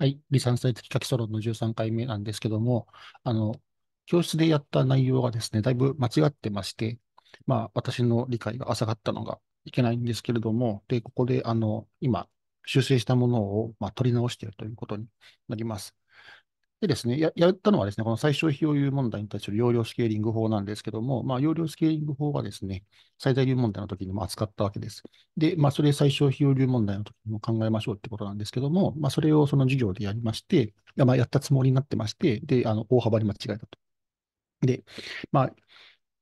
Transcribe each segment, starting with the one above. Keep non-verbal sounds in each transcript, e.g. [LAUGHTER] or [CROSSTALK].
はい、離散れ的書きソロンの13回目なんですけども、あの、教室でやった内容がですね、だいぶ間違ってまして、まあ、私の理解が浅かったのがいけないんですけれども、で、ここで、あの、今、修正したものを、まあ、取り直しているということになります。でですね、ややったのはですね、この最小費用有問題に対する容量スケーリング法なんですけども、まあ、容量スケーリング法はですね、最大流問題の時にも扱ったわけです。で、まあ、それ最小費用流問題の時にも考えましょうってことなんですけども、まあ、それをその授業でやりまして、まあ、やったつもりになってまして、で、あの、大幅に間違えたと。で、まあ、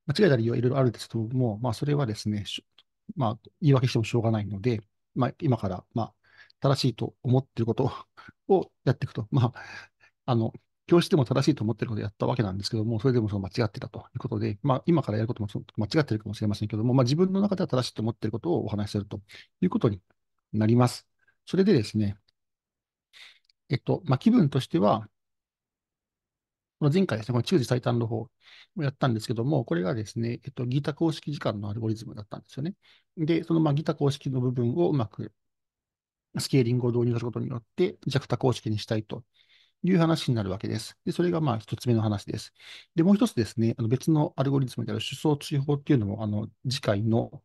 間違えた理由はいろいろあるんですけども、まあ、それはですね、まあ、言い訳してもしょうがないので、まあ、今から、まあ、正しいと思っていることをやっていくと。まあ、あの、教室でも正しいと思ってることをやったわけなんですけども、それでもその間違ってたということで、まあ、今からやることも間違ってるかもしれませんけども、まあ、自分の中では正しいと思ってることをお話しするということになります。それでですね、えっと、まあ、気分としては、この前回ですね、この中時最短の方をやったんですけども、これがですね、えっと、ギタ公式時間のアルゴリズムだったんですよね。で、そのまあギタ公式の部分をうまくスケーリングを導入することによって、弱多公式にしたいという話になるわけです。でそれがまあ一つ目の話です。で、もう一つですね、あの別のアルゴリズムである思想追放っていうのも、あの次回の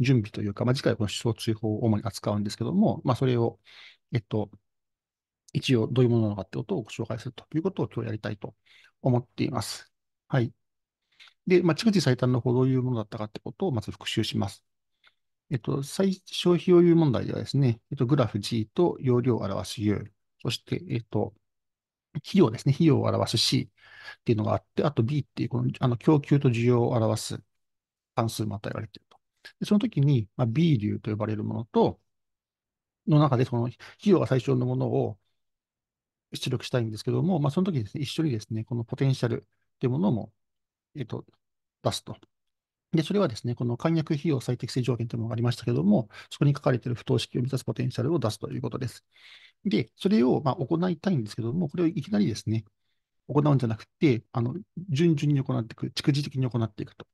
準備というか、まあ、次回はこの思想追放を主に扱うんですけども、まあ、それを、えっと、一応どういうものなのかってことをご紹介するということを今日やりたいと思っています。はい。で、まあ、逐次最短の方どういうものだったかってことをまず復習します。えっと、最小費用有問題ではですね、えっと、グラフ G と容量を表す U、そして、えっと、費用ですね。費用を表す C っていうのがあって、あと B っていう、この、あの、供給と需要を表す関数も与えられていると。で、その時に、まあ、B 流と呼ばれるものと、の中で、その、費用が最小のものを出力したいんですけども、まあ、その時にですね、一緒にですね、このポテンシャルというものも、えっと、出すと。で、それはですね、この簡約費用最適性条件というものがありましたけども、そこに書かれている不等式を満たすポテンシャルを出すということです。で、それをまあ行いたいんですけども、これをいきなりですね、行うんじゃなくて、あの順々に行っていく、逐次的に行っていくと。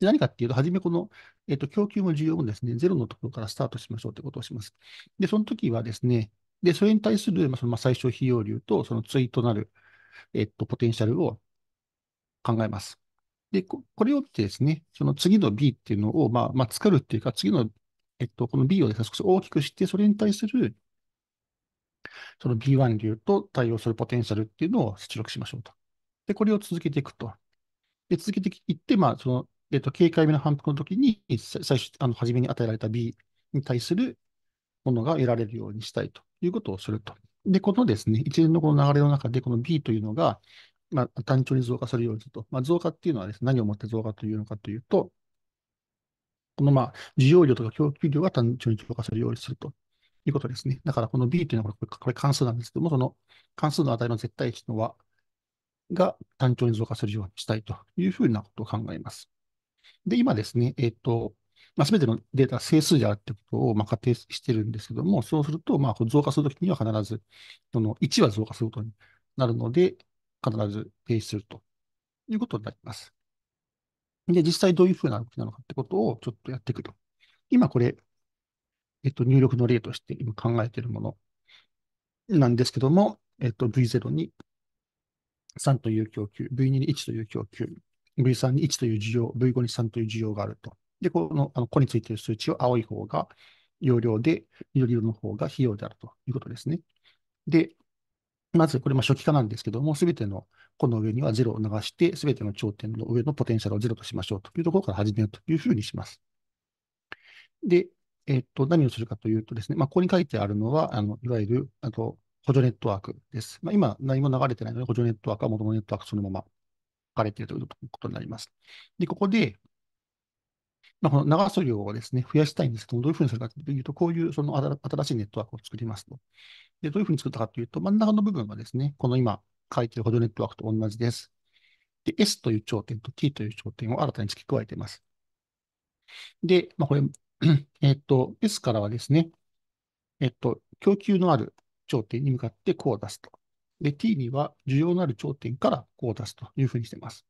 で何かっていうと、初めこの、えー、と供給も需要もですね、ゼロのところからスタートしましょうということをします。で、その時はですね、で、それに対する、まあ、その最小費用量と、その対となる、えっと、ポテンシャルを考えます。で、これを見てですね、その次の B っていうのを、まあ、まあ、作るっていうか、次の、えっと、この B をですね、少し大きくして、それに対する、その B1 流と対応するポテンシャルっていうのを出力しましょうと。で、これを続けていくと。で、続けていって、まあ、その、えっ、と、警戒目の反復の時に、最初、あの、初めに与えられた B に対するものが得られるようにしたいということをすると。で、このですね、一連のこの流れの中で、この B というのが、まあ、単調に増加するようにすると。まあ、増加っていうのはですね、何をもって増加というのかというと、このまあ、需要量とか供給量が単調に増加するようにすると。いうことですね。だからこの b というのはこれこれ関数なんですけども、その関数の値の絶対値の和が単調に増加するようにしたいというふうなことを考えます。で、今ですね、えっ、ー、と、まあ、全てのデータ整数であるということをまあ仮定してるんですけども、そうすると、まあ、増加するときには必ず、その1は増加することになるので、必ず停止するということになります。で、実際どういうふうな動きなのかってことをちょっとやっていくと。今これ、えっと、入力の例として今考えているものなんですけども、えっと、V0 に3という供給、V2 に1という供給、V3 に1という需要、V5 に3という需要があると。で、この、あの、個についている数値を青い方が容量で、緑色の方が費用であるということですね。で、まず、これ、ま初期化なんですけども、すべてのこの上には0を流して、すべての頂点の上のポテンシャルを0としましょうというところから始めるというふうにします。で、えっと、何をするかというとですね、まあ、ここに書いてあるのは、あのいわゆるあと補助ネットワークです。まあ、今、何も流れてないので、補助ネットワークは元のネットワークそのまま書かれているということになります。で、ここで、まあ、この長す量をですね、増やしたいんですけども、どういうふうにするかというと、こういうその新しいネットワークを作りますと。で、どういうふうに作ったかというと、真ん中の部分はですね、この今書いている補助ネットワークと同じです。で、S という頂点と T という頂点を新たに付け加えています。で、まあ、これ、えっと、S からはですね、えっと、供給のある頂点に向かってこう出すと。で、T には需要のある頂点からこう出すというふうにしています。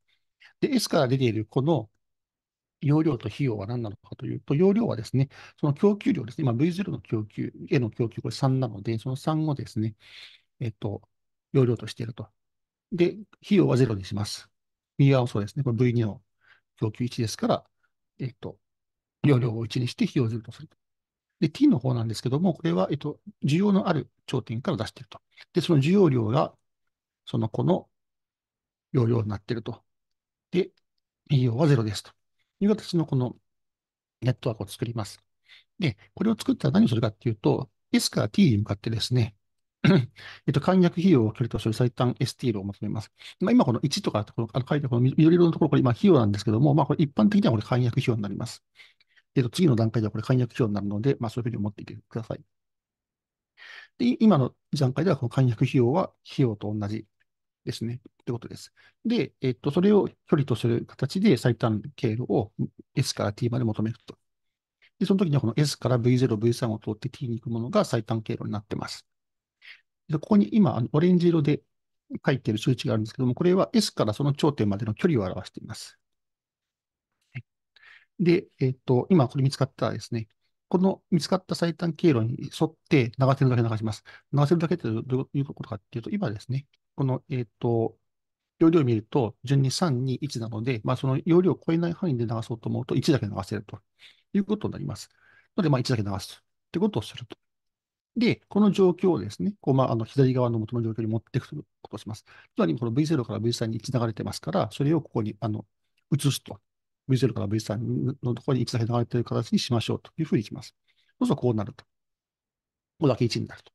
で、S から出ているこの容量と費用は何なのかというと、容量はですね、その供給量ですね、今 V0 の供給、への供給、これ3なので、その3をですね、えっと、容量としていると。で、費用は0にします。右側もそうですね、これ V2 の供給1ですから、えっと、容量を1にして費用するとすると。で、t の方なんですけども、これは、えっと、需要のある頂点から出していると。で、その需要量が、その子の容量になっていると。で、費用は0ですという形のこのネットワークを作ります。で、これを作ったら何をするかっていうと、S から T に向かってですね、えっと、簡約費用を距離とする最短 ST を求めます。まあ、今この1とか、あの書いてこの緑色のところ、これ今費用なんですけども、まあこれ一般的にはこれ簡約費用になります。えっと、次の段階ではこれ、解約費用になるので、まあ、そういうふうに思っていてください。で、今の段階では、この解約費用は費用と同じですね。ってことです。で、えっと、それを距離とする形で最短経路を S から T まで求めると。で、その時にはこの S から V0、V3 を通って T に行くものが最短経路になってます。で、ここに今、あのオレンジ色で書いている数値があるんですけども、これは S からその頂点までの距離を表しています。で、えっ、と、今これ見つかったらですね、この見つかった最短経路に沿って流せるだけ流します。流せるだけってどういうことかっていうと、今ですね、この、えっ、と、容量を見ると、順に3、2、1なので、まあ、その容量を超えない範囲で流そうと思うと、1だけ流せるということになります。ので、まあ、1だけ流すということをすると。で、この状況をですね、こうまあ、あの左側の元の状況に持っていくとことをします。つまり、この V0 から V3 に1流れてますから、それをここにあの移すと V0 から V3 のところに1だけ流れてる形にしましょうというふうにいきます。そうするとこうなると。ここだけ1になると。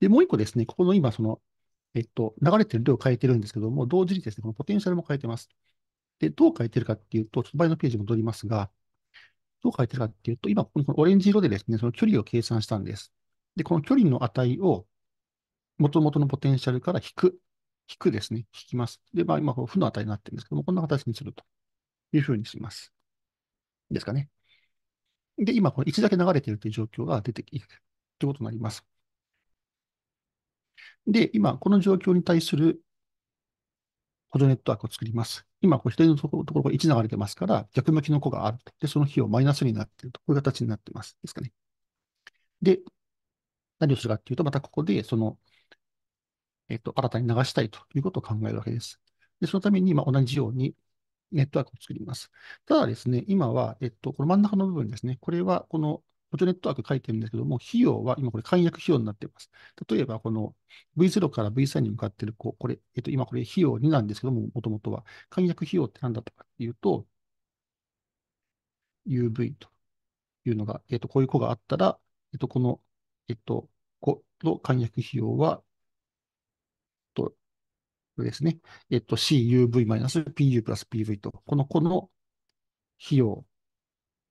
で、もう一個ですね、ここの今、その、えっと、流れてる量を変えてるんですけども、同時にですね、このポテンシャルも変えてます。で、どう変えてるかっていうと、ちょっと前のページに戻りますが、どう変えてるかっていうと、今、このオレンジ色でですね、その距離を計算したんです。で、この距離の値を、もともとのポテンシャルから引く。引くですね。引きます。で、まあ、今、負の値になってるんですけども、こんな形にすると。いうふうにします。ですかね。で、今、この1だけ流れているという状況が出ているということになります。で、今、この状況に対する補助ネットワークを作ります。今、こ左のところが1流れてますから、逆向きの子があるで、その比をマイナスになっていると。こういう形になってます。ですかね。で、何をするかっていうと、またここで、その、えっと、新たに流したいということを考えるわけです。で、そのために、今、同じように、ネットワークを作ります。ただですね、今は、えっと、この真ん中の部分ですね、これはこの補助ネットワーク書いてるんですけども、費用は今これ簡約費用になっています。例えば、この V0 から V3 に向かってる、こう、これ、えっと、今これ費用2なんですけども、もともとは。簡約費用って何だったかっていうと、UV というのが、えっと、こういう子があったら、えっと、この、えっと、この簡約費用はですね、えっと、cuv-pu プラス pv と、この子の費用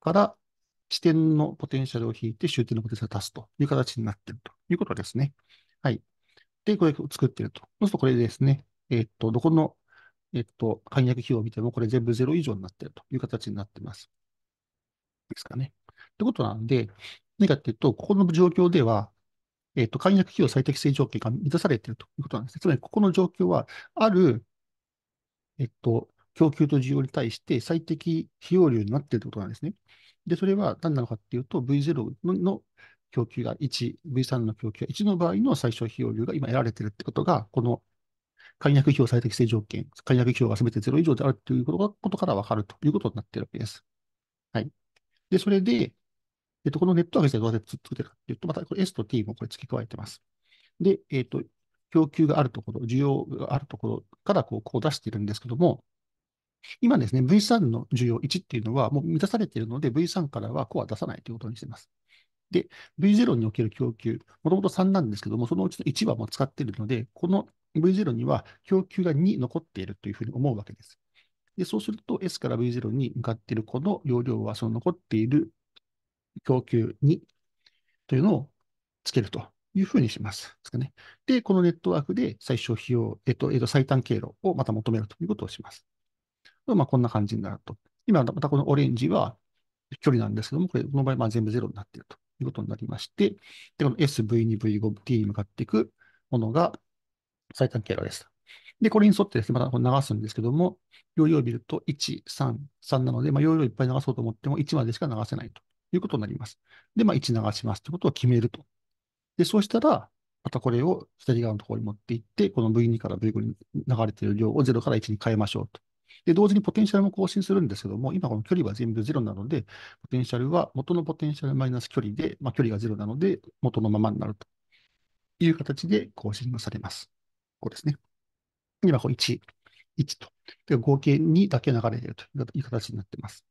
から支点のポテンシャルを引いて終点のポテンシャルを足すという形になっているということですね。はい。で、これを作っていると。そうするとこれですね、えっと、どこの、えっと、簡約費用を見てもこれ全部0以上になっているという形になっています。ですかね。ってことなんで、何かっていうと、ここの状況では、えっ、と、簡約費用最適性条件が満たされているということなんです、ね。つまり、ここの状況は、ある、えっと、供給と需要に対して最適費用量になっているということなんですね。で、それは何なのかっていうと、V0 の供給が1、V3 の供給が1の場合の最小費用量が今得られているってことが、この解約費用最適性条件、解約費用が全て0以上であるということから分かるということになっているわけです。はい。で、それで、えっと、このネットワークでどうやって作ってるかというと、またこれ S と T もこれ付け加えてます。で、えっと、供給があるところ、需要があるところからこうこう出しているんですけども、今ですね、V3 の需要1っていうのはもう満たされているので、V3 からはコア出さないということにしています。で、V0 における供給、もともと3なんですけども、そのうちの1はもう使っているので、この V0 には供給が2残っているというふうに思うわけです。で、そうすると S から V0 に向かっているこの容量は、その残っている供給2というのをつけるというふうにします。ですかね。で、このネットワークで最小費用、えっと、えっと、最短経路をまた求めるということをします。まあ、こんな感じになると。今、またこのオレンジは距離なんですけども、これ、この場合、まあ全部0になっているということになりまして、で、この S、V2、V5、T に向かっていくものが最短経路です。で、これに沿ってですね、またこ流すんですけども、容量を見ると1、3、3なので、まあ、容量いっぱい流そうと思っても1までしか流せないということになります。で、まあ、1流しますということを決めると。で、そうしたら、またこれを左側のところに持っていって、この V2 から V5 に流れている量を0から1に変えましょうと。で、同時にポテンシャルも更新するんですけども、今この距離は全部0なので、ポテンシャルは元のポテンシャルマイナス距離で、まあ、距離が0なので、元のままになるという形で更新がされます。こうですね。今、こう1、1と。で合計2だけ流れているという形になっています。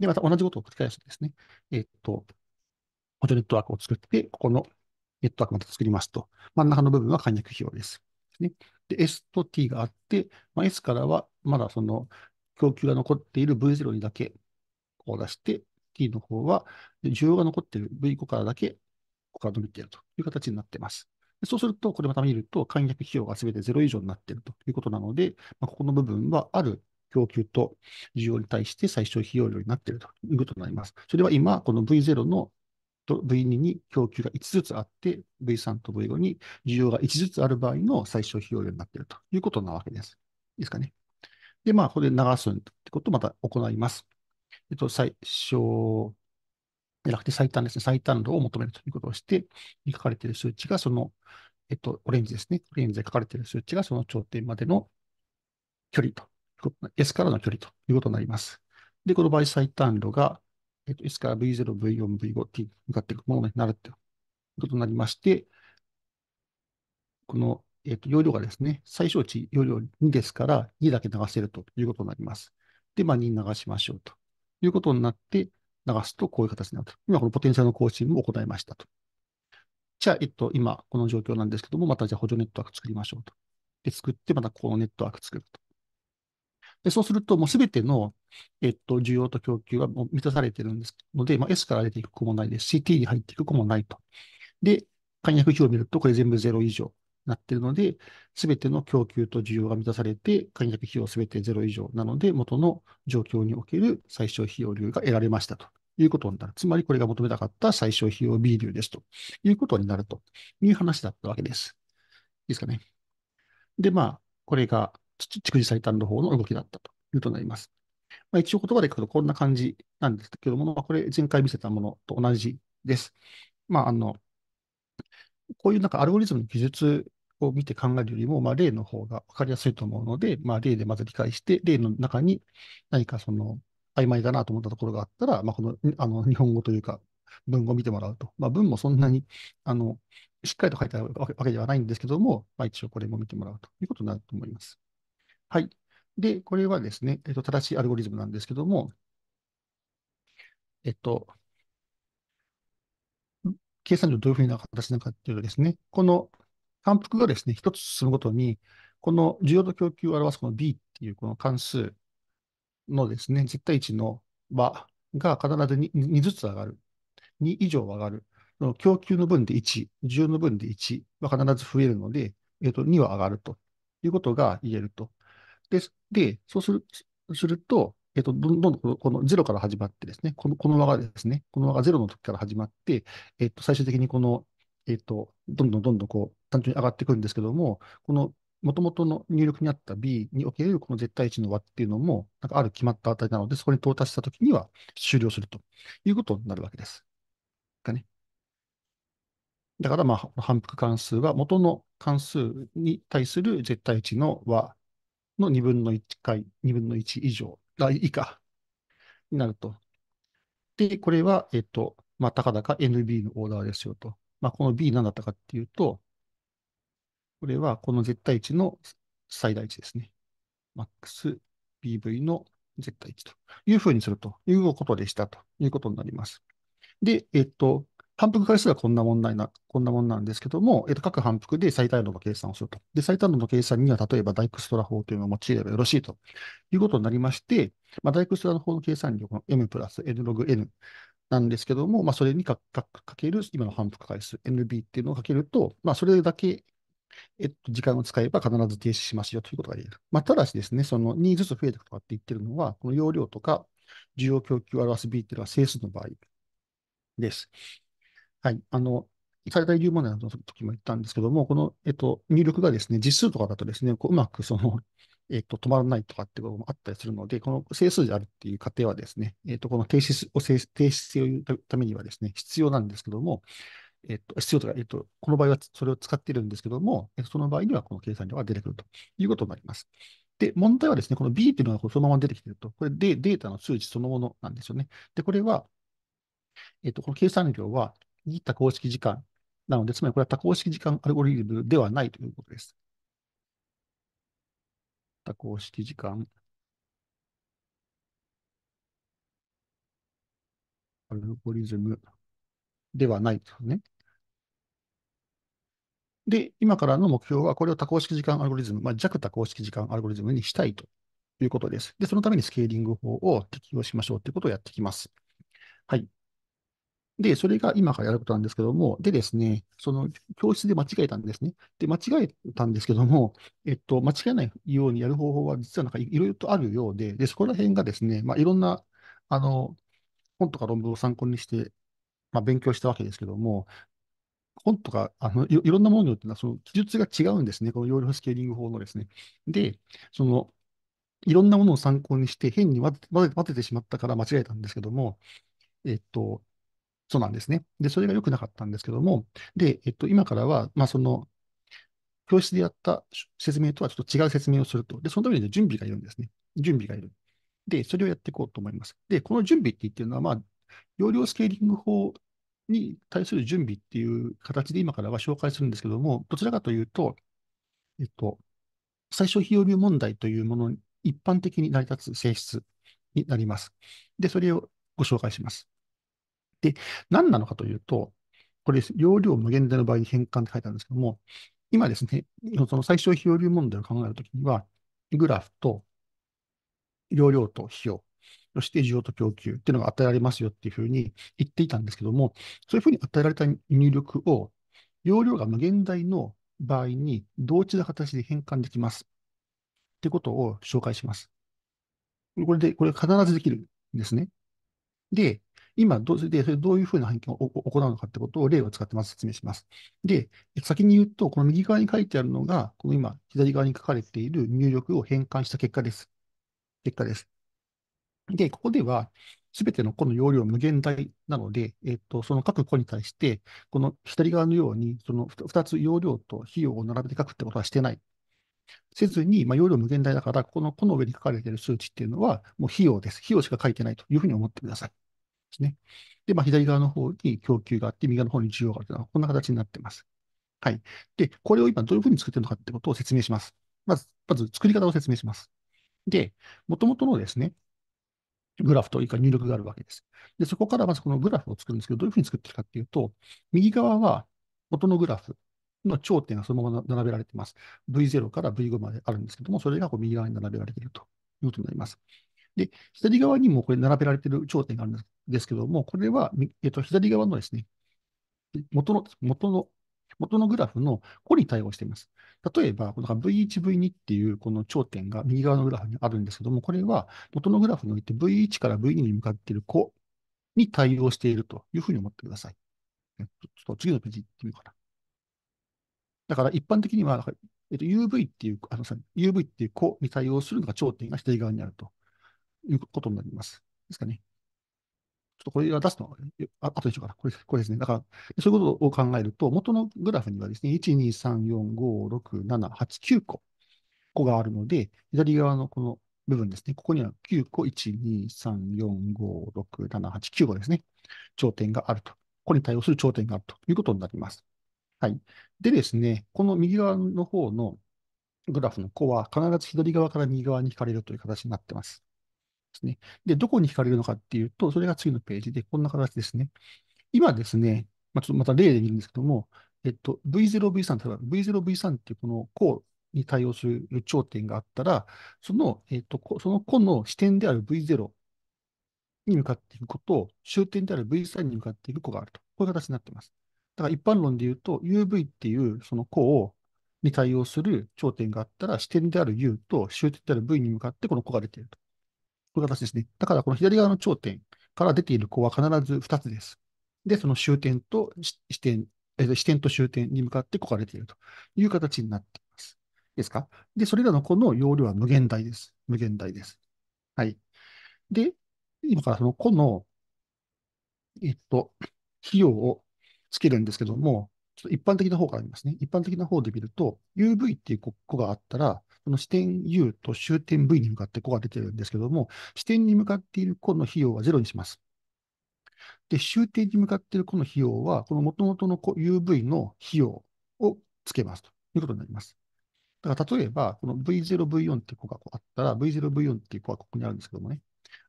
で、また同じことを繰り返してですね、えっと、補助ネットワークを作って、ここのネットワークまた作りますと。真ん中の部分は簡約費用です。ね。で、S と T があって、まあ、S からはまだその供給が残っている V0 にだけを出して、T の方は需要が残っている V5 からだけ、ここから伸びているという形になっています。そうすると、これまた見ると、簡約費用が全て0以上になっているということなので、まあ、ここの部分はある供給と需要に対して最小費用量になっているということになります。それは今、この V0 のと V2 に供給が5つずつあって、V3 と V5 に需要が5つずつある場合の最小費用量になっているということなわけです。いいですかね。で、まあ、ここで流すってことをまた行います。えっと、最小じゃなくて最短ですね。最短度を求めるということをして、書かれている数値がその、えっと、オレンジですね。オレンジで書かれている数値がその頂点までの距離と S からの距離ということになります。で、この場合最短路が、えっと、S から V0、V4、V5T に向かっていくものになるということになりまして、この、えっと、容量がですね、最小値容量2ですから、2だけ流せるということになります。で、まあ、2流しましょうということになって、流すとこういう形になると。今、このポテンシャルの更新も行いましたと。じゃあ、えっと、今、この状況なんですけども、またじゃあ補助ネットワーク作りましょうと。で、作って、またこのネットワーク作ると。でそうすると、もうすべての、えっと、需要と供給はもう満たされてるんですので、まあ、S から出ていく子もないですし、T に入っていく子もないと。で、解約表を見ると、これ全部0以上なってるので、すべての供給と需要が満たされて、解約費用すべて0以上なので、元の状況における最小費用流が得られましたということになる。つまり、これが求めたかった最小費用 B 流ですということになるという話だったわけです。いいですかね。で、まあ、これが蓄次最短の方の動きだったというとなります。まあ、一応言葉で書くとこんな感じなんですけども、これ前回見せたものと同じです。まあ、あの、こういうなんかアルゴリズムの技術を見て考えるよりも、まあ、例の方が分かりやすいと思うので、まあ、例でまず理解して、例の中に何かその曖昧だなと思ったところがあったら、まあ、このあの日本語というか、文語を見てもらうと。まあ、文もそんなにあのしっかりと書いてあるわけではないんですけども、まあ、一応これも見てもらうということになると思います。はい。で、これはですね、えっと、正しいアルゴリズムなんですけども、えっと、計算上どういうふうな形なのかっていうとですね、この反復がですね、一つ進むごとに、この需要と供給を表すこの B っていうこの関数のですね、絶対値の和が必ず 2, 2ずつ上がる。2以上上がる。供給の分で1、需要の分で1は必ず増えるので、えっと、2は上がるということが言えるとで、でそうするすると、えっと、どんどんこの0から始まってですね、このこの輪がですね、この輪がロの時から始まって、えっと、最終的にこの、えっと、どんどんどんどんこう単純に上がってくるんですけども、このもともとの入力にあった B におけるこの絶対値の和っていうのも、なんかある決まった値なので、そこに到達したときには終了するということになるわけです。がね。だから、まあ、反復関数は元の関数に対する絶対値の和の2分の1回、2分の1以上、あ以下になると。で、これは、えっと、まあ、たかだか NB のオーダーですよと。まあ、この B 何だったかっていうと、これはこの絶対値の最大値ですね。MaxBV の絶対値というふうにするということでしたということになります。で、えっと、反復回数はこんな問題なこんなもんなんですけども、えっと、各反復で最大度の計算をすると。で、最大度の計算には、例えばダイクストラ法というのを用いればよろしいということになりまして、まあ、ダイクストラの法の計算量の m プラス n ログ n なんですけども、まあ、それにかかかける今の反復回数 nb っていうのをかけると、まあ、それだけえっと、時間を使えば必ず停止しますよということが言える。まあ、ただしですね、その2ずつ増えていくとかって言ってるのは、この容量とか需要供給を表す B っていうのは整数の場合です。はい。あの、最大流問題の時も言ったんですけども、この、えっと、入力がですね、実数とかだとですね、こううまくその、えっと、止まらないとかってこともあったりするので、この整数であるっていう過程はですね、えっと、この停止を、停止を言うためにはですね、必要なんですけども、えっと、必要とか、えっと、この場合はそれを使っているんですけども、その場合にはこの計算量が出てくるということになります。で、問題はですね、この B っていうのがそのまま出てきていると、これでデータの数値そのものなんですよね。で、これは、えっと、この計算量はに多項式時間なので、つまりこれは多項式時間アルゴリズムではないということです。多項式時間アルゴリズムではないとね。で、今からの目標は、これを多項式時間アルゴリズム、まあ、弱多項式時間アルゴリズムにしたいということです。で、そのためにスケーリング法を適用しましょうということをやっていきます。はい。で、それが今からやることなんですけども、でですね、その教室で間違えたんですね。で、間違えたんですけども、えっと、間違えないようにやる方法は実はなんかいろいろとあるようで、で、そこら辺がですね、まあ、いろんな、あの、本とか論文を参考にして、まあ、勉強したわけですけども、本とか、あのいろんなものによっては、その記述が違うんですね。この容量スケーリング法のですね。で、その、いろんなものを参考にして、変に混ぜてしまったから間違えたんですけども、えっと、そうなんですね。で、それが良くなかったんですけども、で、えっと、今からは、まあ、その、教室でやった説明とはちょっと違う説明をすると。で、そのために準備がいるんですね。準備がいる。で、それをやっていこうと思います。で、この準備って言ってるのは、まあ、容量スケーリング法に対する準備っていう形で今からは紹介するんですけども、どちらかというと、えっと、最小費用流問題というものに一般的に成り立つ性質になります。で、それをご紹介します。で、何なのかというと、これ、容量無限大の場合に変換って書いてあるんですけども、今ですね、その最小費用流問題を考えるときには、グラフと容量と費用、そして需要と供給っていうのが与えられますよっていうふうに言っていたんですけども、そういうふうに与えられた入力を、容量が無限大の場合に同値な形で変換できますってことを紹介します。これで、これ必ずできるんですね。で、今どうで、それどういうふうな判決を行うのかってことを例を使ってます、説明します。で、先に言うと、この右側に書いてあるのが、この今、左側に書かれている入力を変換した結果です。結果です。で、ここでは、すべての個の容量は無限大なので、えっと、その各個に対して、この左側のように、その2つ容量と費用を並べて書くってことはしてない。せずに、まあ、容量無限大だから、この個の上に書かれている数値っていうのは、もう費用です。費用しか書いてないというふうに思ってください。ですね。で、まあ、左側の方に供給があって、右側の方に需要があるというのは、こんな形になっています。はい。で、これを今どういうふうに作っているのかってことを説明します。まず、まず作り方を説明します。で、もともとのですね、グラフというか入力があるわけです。で、そこからまずこのグラフを作るんですけど、どういうふうに作ってるかっていうと、右側は元のグラフの頂点がそのまま並べられています。V0 から V5 まであるんですけども、それがこう右側に並べられているということになります。で、左側にもこれ並べられている頂点があるんですけども、これは、えっと、左側のですね、元の、元の、元のグラフの個に対応しています。例えば、この V1、V2 っていうこの頂点が右側のグラフにあるんですけども、これは元のグラフにおいて V1 から V2 に向かっている個に対応しているというふうに思ってください。ちょっと次のページ行ってみようかな。だから一般的には、えっと、UV っていう、あの、UV っていう個に対応するのが頂点が左側にあると。いうことになります。ですかね。ちょっとこれが出すのは、あ後でしょうかこれこれですね。だから、そういうことを考えると、元のグラフにはですね、1、2、3、4、5、6、7、8、9個、個があるので、左側のこの部分ですね、ここには9個、1、2、3、4、5、6、7、8、9個ですね、頂点があると。これに対応する頂点があるということになります。はい。でですね、この右側の方のグラフの個は、必ず左側から右側に引かれるという形になってます。ですね。で、どこに引かれるのかっていうと、それが次のページで、こんな形ですね。今ですね、まあ、ちょっとまた例で見るんですけども、えっと、V0、V3、例えば V0、V3 っていうこの項に対応する頂点があったら、その、えっと、その項の支点である V0 に向かっていくことを、終点である V3 に向かっていく項があると。こういう形になっています。だから一般論で言うと、UV っていうその項をに対応する頂点があったら、支点である U と終点である V に向かってこの項が出ていると。こういう形ですね。だから、この左側の頂点から出ている項は必ず2つです。で、その終点と支点、え支点と終点に向かってこがれているという形になっています。ですかで、それらのこの容量は無限大です。無限大です。はい。で、今からその個の、えっと、費用をつけるんですけども、ちょっと一般的な方から見ますね。一般的な方で見ると、UV っていう個があったら、この支点 U と終点 V に向かって子が出てるんですけども、支点に向かっている子の費用はゼロにします。で、終点に向かっている子の費用は、この元々の UV の費用をつけますということになります。だから例えば、この V0、V4 っていう子がこうあったら、V0、V4 っていう子はここにあるんですけどもね、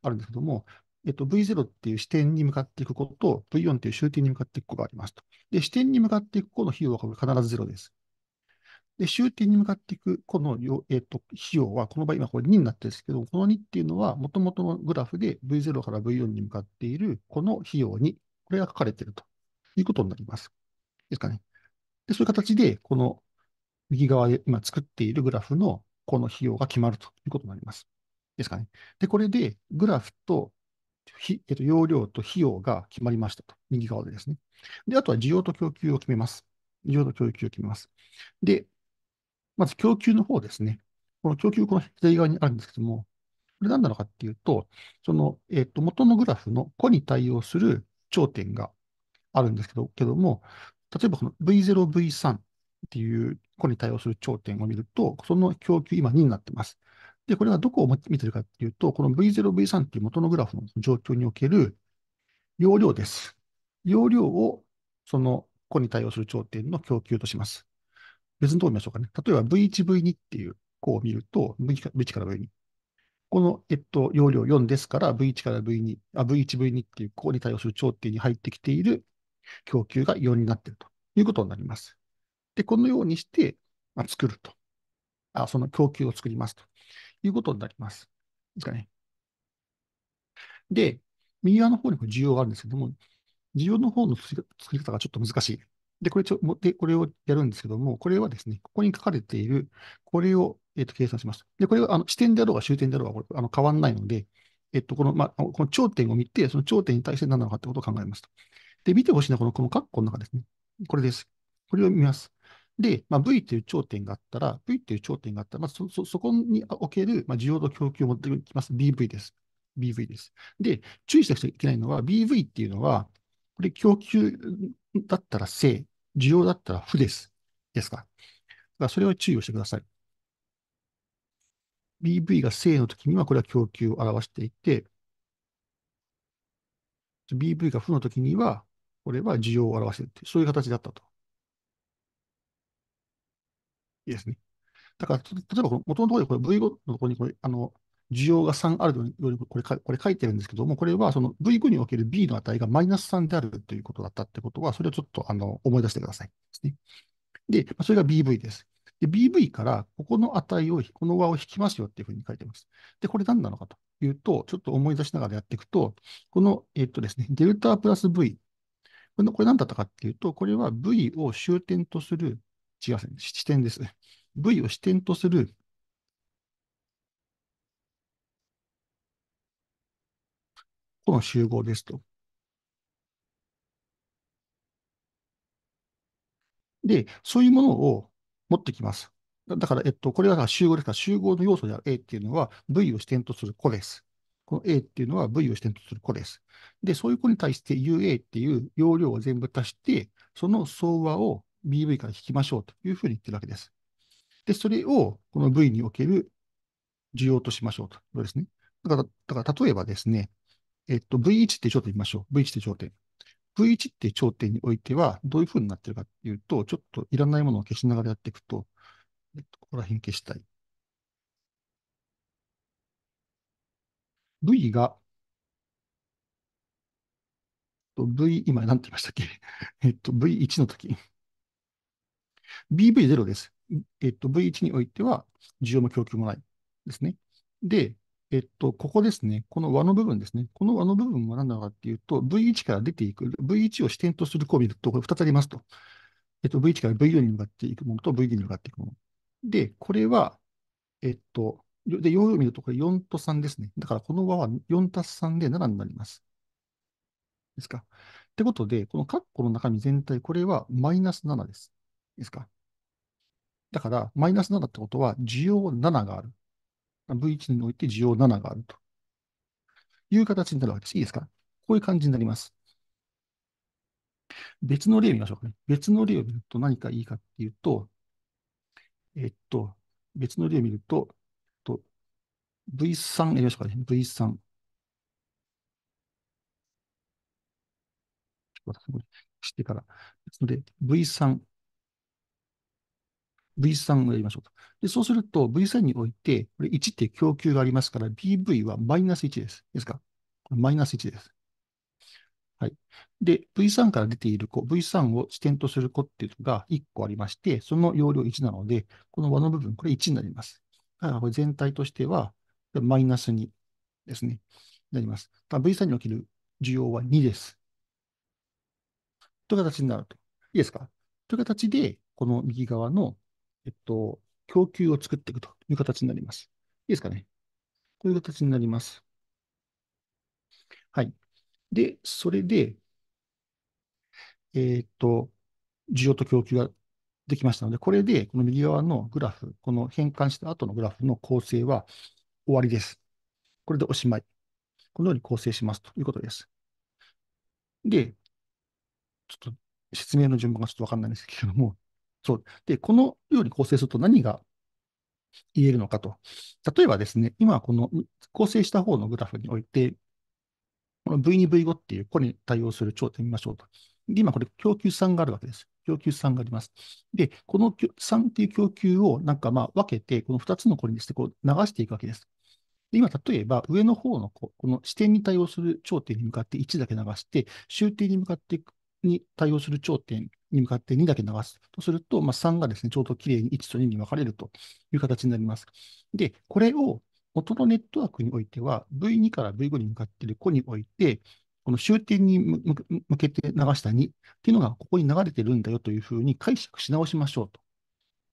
あるんですけども、えっと、V0 っていう視点に向かっていく子と、V4 っていう終点に向かっていく子がありますと。で、視点に向かっていく子の費用は必ず0です。で、終点に向かっていく、このよ、えーと、費用は、この場合、今これ2になってるんですけど、この2っていうのは、もともとのグラフで V0 から V4 に向かっている、この費用に、これが書かれているということになります。ですかね。で、そういう形で、この右側で今作っているグラフの、この費用が決まるということになります。ですかね。で、これで、グラフとえっと容量と費用が決まりましたと。右側でですね。で、あとは需要と供給を決めます。需要と供給を決めます。で、まず供給の方ですね。この供給、この左側にあるんですけども、これ何なのかっていうと、その、えっ、ー、と、元のグラフの個に対応する頂点があるんですけどけども、例えばこの V0、V3 っていう個に対応する頂点を見ると、その供給今2になってます。で、これはどこを見てるかっていうと、この V0、V3 っていう元のグラフの状況における容量です。容量をその個に対応する頂点の供給とします。別のどう見ましょうかね。例えば V1、V2 っていう項を見ると、V1 から V2。この、えっと、容量4ですから、V1 から V2、あ、V1、V2 っていう項に対応する頂点に入ってきている供給が4になっているということになります。で、このようにして、まあ、作ると。あ、その供給を作りますということになります。ですかね。で、右側の方にも需要があるんですけども、需要の方の作り方がちょっと難しい。で、これちょ、で、これをやるんですけども、これはですね、ここに書かれている、これを、えっと、計算します。で、これは、あの、視点であろうが終点であろうが、これ、あの、変わんないので、えっと、この、まあ、この頂点を見て、その頂点に対して何なのかってことを考えますと。で、見てほしいのは、この、この括弧の中ですね。これです。これを見ます。で、まあ、V という頂点があったら、V という頂点があったら、まあ、そ、そ、そこにおける、まあ、需要と供給を持ってきます。BV です。BV です。で、注意しなくちゃいけないのは、BV っていうのは、これ供給だったら正、需要だったら負です。ですか。だからそれを注意をしてください。BV が正の時には、これは供給を表していて、BV が負の時には、これは需要を表しているってそういう形だったと。いいですね。だから、例えば、元のところでこれ V5 のところにこれ、あの、需要が3あるように、これこれ書いてるんですけども、これはその V5 における B の値がマイナス3であるということだったってことは、それをちょっとあの思い出してくださいですね。で、それが BV です。で、BV から、ここの値を、この和を引きますよっていうふうに書いてます。で、これ何なのかというと、ちょっと思い出しながらやっていくと、この、えっとですね、デルタプラス V。これこれ何だったかっていうと、これは V を終点とする、違う、視点ですね。V を支点とするの集合ですと。で、そういうものを持ってきます。だから、えっと、これは集合ですから、集合の要素である A っていうのは V を支点とする子です。この A っていうのは V を支点とする子です。で、そういう子に対して UA っていう容量を全部足して、その総和を BV から引きましょうというふうに言ってるわけです。で、それをこの V における需要としましょうということですね。だから、だから例えばですね、えっと、V1 って頂点見ましょう。V1 って頂点。V1 って頂点においては、どういうふうになってるかっていうと、ちょっといらないものを消しながらやっていくと、えっと、ここら辺消したい。V が、V、今何て言いましたっけ [LAUGHS] えっと、V1 の時。BV0 です。えっと、V1 においては、需要も供給もないですね。で、えっと、ここですね。この輪の部分ですね。この輪の部分は何なのかっていうと、V1 から出ていく、V1 を支点とする項を見ると、これ2つありますと。えっと、V1 から V4 に向かっていくものと V2 に向かっていくもの。で、これは、えっと、で、4を見ると、これ4と3ですね。だから、この輪は4たす3で7になります。ですか。ってことで、このカッコの中身全体、これはマイナス7です。ですか。だから、マイナス7ってことは、需要7がある。V1 において需要7があるという形になるわけです。いいですかこういう感じになります。別の例を見ましょうかね。別の例を見ると何かいいかっていうと、えっと、別の例を見ると、えっと、V3 やりましょうかね。V3。してから。別の例、V3。V3 をやりましょうと。で、そうすると V3 において、これ1って供給がありますから、BV はマイナス1です。ですかマイナス1です。はい。で、V3 から出ている子、V3 を支点とする子っていうのが1個ありまして、その容量1なので、この和の部分、これ1になります。だからこれ全体としては、マイナス2ですね。なります。V3 における需要は2です。という形になると。いいですかという形で、この右側のえっと、供給を作っていくという形になります。いいですかね。こういう形になります。はい。で、それで、えっと、需要と供給ができましたので、これで、この右側のグラフ、この変換した後のグラフの構成は終わりです。これでおしまい。このように構成しますということです。で、ちょっと説明の順番がちょっとわかんないんですけれども、そう。で、このように構成すると何が言えるのかと。例えばですね、今この構成した方のグラフにおいて、この V2V5 っていうこれに対応する頂点見ましょうと。で、今これ供給3があるわけです。供給3があります。で、この3っていう供給をなんかまあ分けて、この2つのこれにしてこう流していくわけです。で今、例えば上の方のここの支点に対応する頂点に向かって1だけ流して、終点に向かってに対応する頂点に向かって2だけ流すとすると、まあ、3がですね、ちょうどきれいに1と2に分かれるという形になります。で、これを元のネットワークにおいては、V2 から V5 に向かっている子において、この終点に向けて流した2っていうのがここに流れてるんだよというふうに解釈し直しましょうと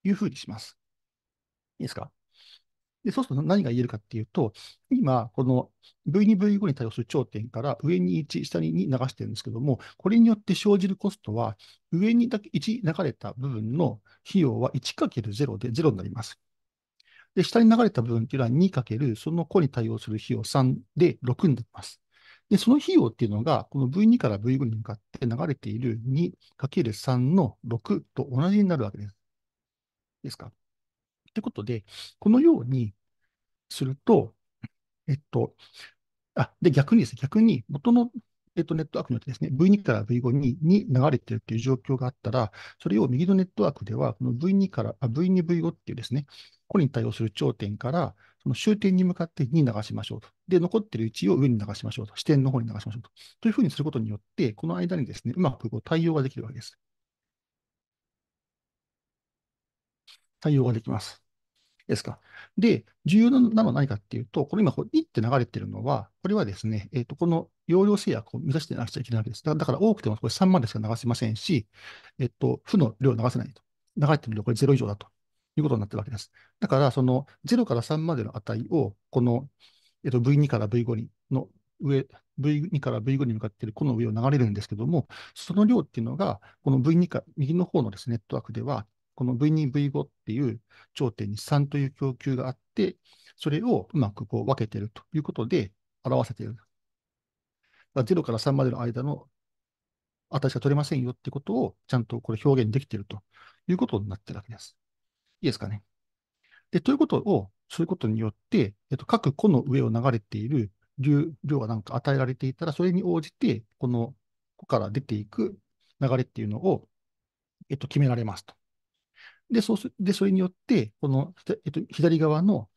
いうふうにします。いいですかで、そうすると何が言えるかっていうと、今、この V2、V5 に対応する頂点から上に1、下に2流してるんですけども、これによって生じるコストは、上にだけ1流れた部分の費用は 1×0 で0になります。で、下に流れた部分っていうのは 2× その子に対応する費用3で6になります。で、その費用っていうのが、この V2 から V5 に向かって流れている 2×3 の6と同じになるわけです。ですか。ということで、このようにすると、えっと、あ、で、逆にですね、逆に元の、えっと、ネットワークによってですね、V2 から V5 にに流れてるっていう状況があったら、それを右のネットワークでは、この V2 から、あ、V2、V5 っていうですね、これに対応する頂点から、その終点に向かって2流しましょうと。で、残ってる位置を上に流しましょうと。支点の方に流しましょうと。というふうにすることによって、この間にですね、うまくこう対応ができるわけです。対応ができます。ですか。で、重要なのは何かっていうと、これ今、いって流れてるのは、これはですね、えっ、ー、と、この容量制約を目指してなくちゃいけないわけです。だから多くてもこれ3までしか流せませんし、えっ、ー、と、負の量を流せないと。流れてる量、これ0以上だということになってるわけです。だから、その0から3までの値を、この、えっ、ー、と、V2 から V5 にの上、V2 から V5 に向かっているこの上を流れるんですけども、その量っていうのが、この V2 か、右の方のですね、ネットワークでは、この V2、V5 っていう頂点に3という供給があって、それをうまくこう分けているということで表せている。だか0から3までの間の値しか取れませんよってことをちゃんとこれ表現できているということになってるわけです。いいですかね。で、ということを、そういうことによって、えっと、各個の上を流れている流量がなんか与えられていたら、それに応じて、この個から出ていく流れっていうのを、えっと、決められますと。で、そうす、で、それによって、この、えっと、左側の、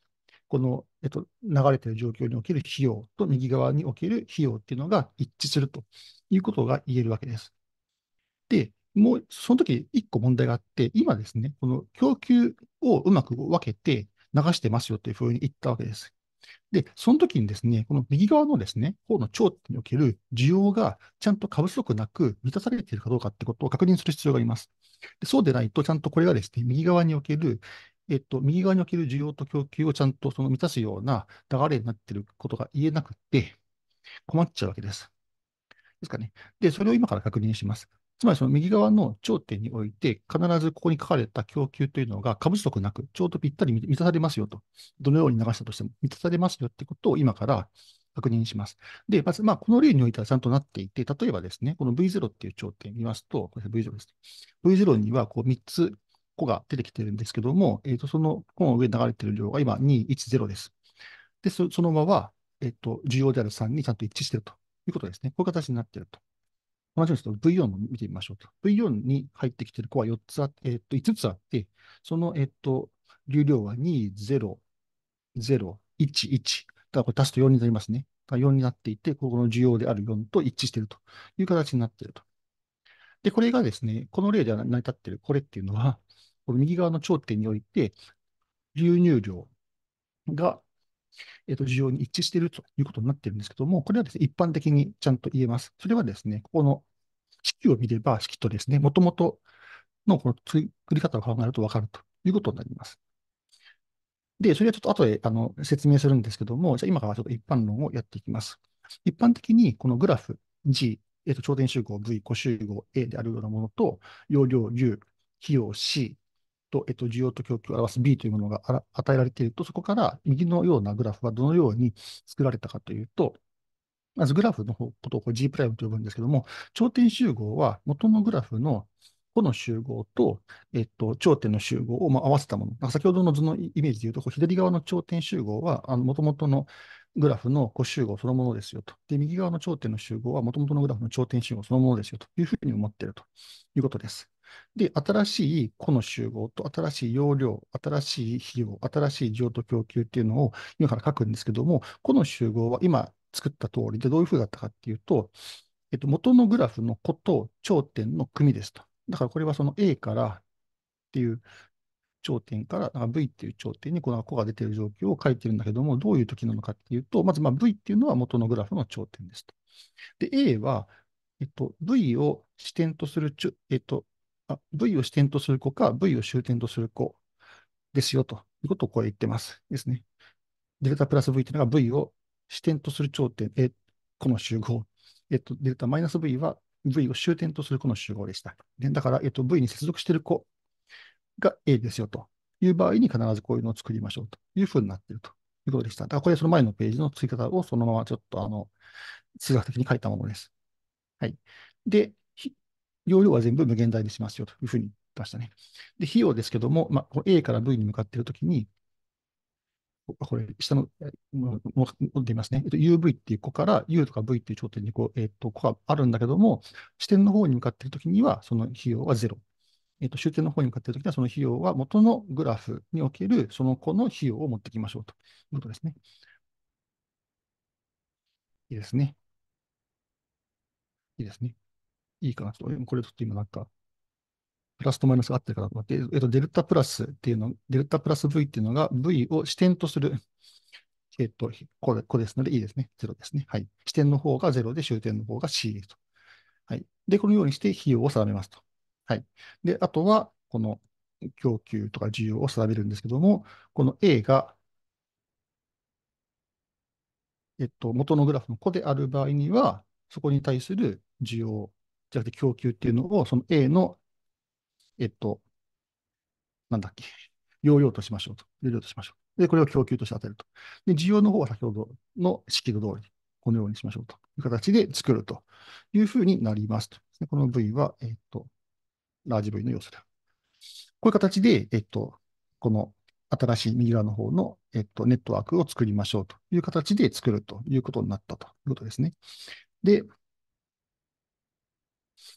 この、えっと、流れている状況における費用と右側における費用っていうのが一致するということが言えるわけです。で、もう、その時一個問題があって、今ですね、この供給をうまく分けて流してますよというふうに言ったわけです。で、その時にですね、この右側のですね、方の頂点における需要がちゃんと過不足なく満たされているかどうかってことを確認する必要があります。でそうでないと、ちゃんとこれがですね、右側における、えっと、右側における需要と供給をちゃんとその満たすような流れになっていることが言えなくて、困っちゃうわけです。ですかね。で、それを今から確認します。つまりその右側の頂点において、必ずここに書かれた供給というのが過不足なく、ちょうどぴったり満たされますよと。どのように流したとしても満たされますよってことを今から確認します。で、まず、まあ、この例においてはちゃんとなっていて、例えばですね、この V0 っていう頂点見ますと、これ V0 です。V0 にはこう3つ個が出てきてるんですけども、えっ、ー、と、その個の上に流れてる量が今210です。で、そのまま、えっ、ー、と、重要である3にちゃんと一致してるということですね。こういう形になっていると。同じですと V4 も見てみましょうと。V4 に入ってきている子は4つあって、えっと、5つあって、その、えっと、流量は2、0、0、1、1。だからこれ足すと4になりますね。4になっていて、ここの需要である4と一致しているという形になっていると。で、これがですね、この例では成り立っているこれっていうのは、この右側の頂点において、流入量がえっ、ー、と、需要に一致しているということになっているんですけども、これはですね、一般的にちゃんと言えます。それはですね、ここの式を見れば、式とですね、もともとのこの作り方を考えると分かるということになります。で、それはちょっと後であの説明するんですけども、じゃ今からちょっと一般論をやっていきます。一般的にこのグラフ G、えっ、ー、と、頂点集合 V、個集合 A であるようなものと、容量 U、費用 C、と、えっと、需要と供給を表す B というものが与えられていると、そこから右のようなグラフはどのように作られたかというと、まずグラフのことをこれ G' と呼ぶんですけども、頂点集合は元のグラフの個の集合と、えっと、頂点の集合をまあ合わせたもの。先ほどの図のイメージでいうと、左側の頂点集合は、もともとのグラフの個集合そのものですよと。で、右側の頂点の集合は、もともとのグラフの頂点集合そのものですよというふうに思っているということです。で、新しい個の集合と、新しい容量、新しい費用、新しい需要と供給っていうのを今から書くんですけども、個の集合は今作った通りで、どういうふうだったかっていうと、えっと、元のグラフの個と頂点の組ですと。だからこれはその A からっていう頂点から V っていう頂点にこの個が出ている状況を書いてるんだけども、どういう時なのかっていうと、まずまあ V っていうのは元のグラフの頂点ですと。で、A は、えっと、V を視点とする、えっと、V を支点とする子か、V を終点とする子ですよということをこれ言ってます。ですね。デルタプラス V というのが V を支点とする頂点、えこの集合。えっと、デルタマイナス V は V を終点とするこの集合でした。でだから、えっと、V に接続している子が A ですよという場合に必ずこういうのを作りましょうというふうになっているということでした。だからこれはその前のページの追加をそのままちょっとあの、数学的に書いたものです。はい。で、容量は全部無限大にしますよというふうにましたね。で、費用ですけども、まあ、A から V に向かっているときに、これ、下の、持ってみますね。えっと、UV っていう子から U とか V っていう頂点にこう、えっと、子があるんだけども、支点の方に向かっているときには、その費用はゼロ。えっと、終点の方に向かっているときには、その費用は元のグラフにおけるその子の費用を持ってきましょうということですね。いいですね。いいですね。いいかなと。これちょっと今なんか、プラスとマイナスがあってるかなと思って、えっと、デルタプラスっていうの、デルタプラス V っていうのが V を支点とする、えっと、これ、これですので、いいですね。0ですね。はい。支点の方が0で、終点の方が C と。はい。で、このようにして費用を定めますと。はい。で、あとは、この供給とか需要を定めるんですけども、この A が、えっと、元のグラフの子である場合には、そこに対する需要じゃなくて供給っていうのを、その A の、えっと、なんだっけ、容量としましょうと。容量としましょう。で、これを供給として与えると。で、需要の方は先ほどの式の通り、このようにしましょうという形で作るというふうになりますと。この V は、えっと、ラージ V の要素である。こういう形で、えっと、この新しい右側の方の、えっと、ネットワークを作りましょうという形で作るということになったということですね。で、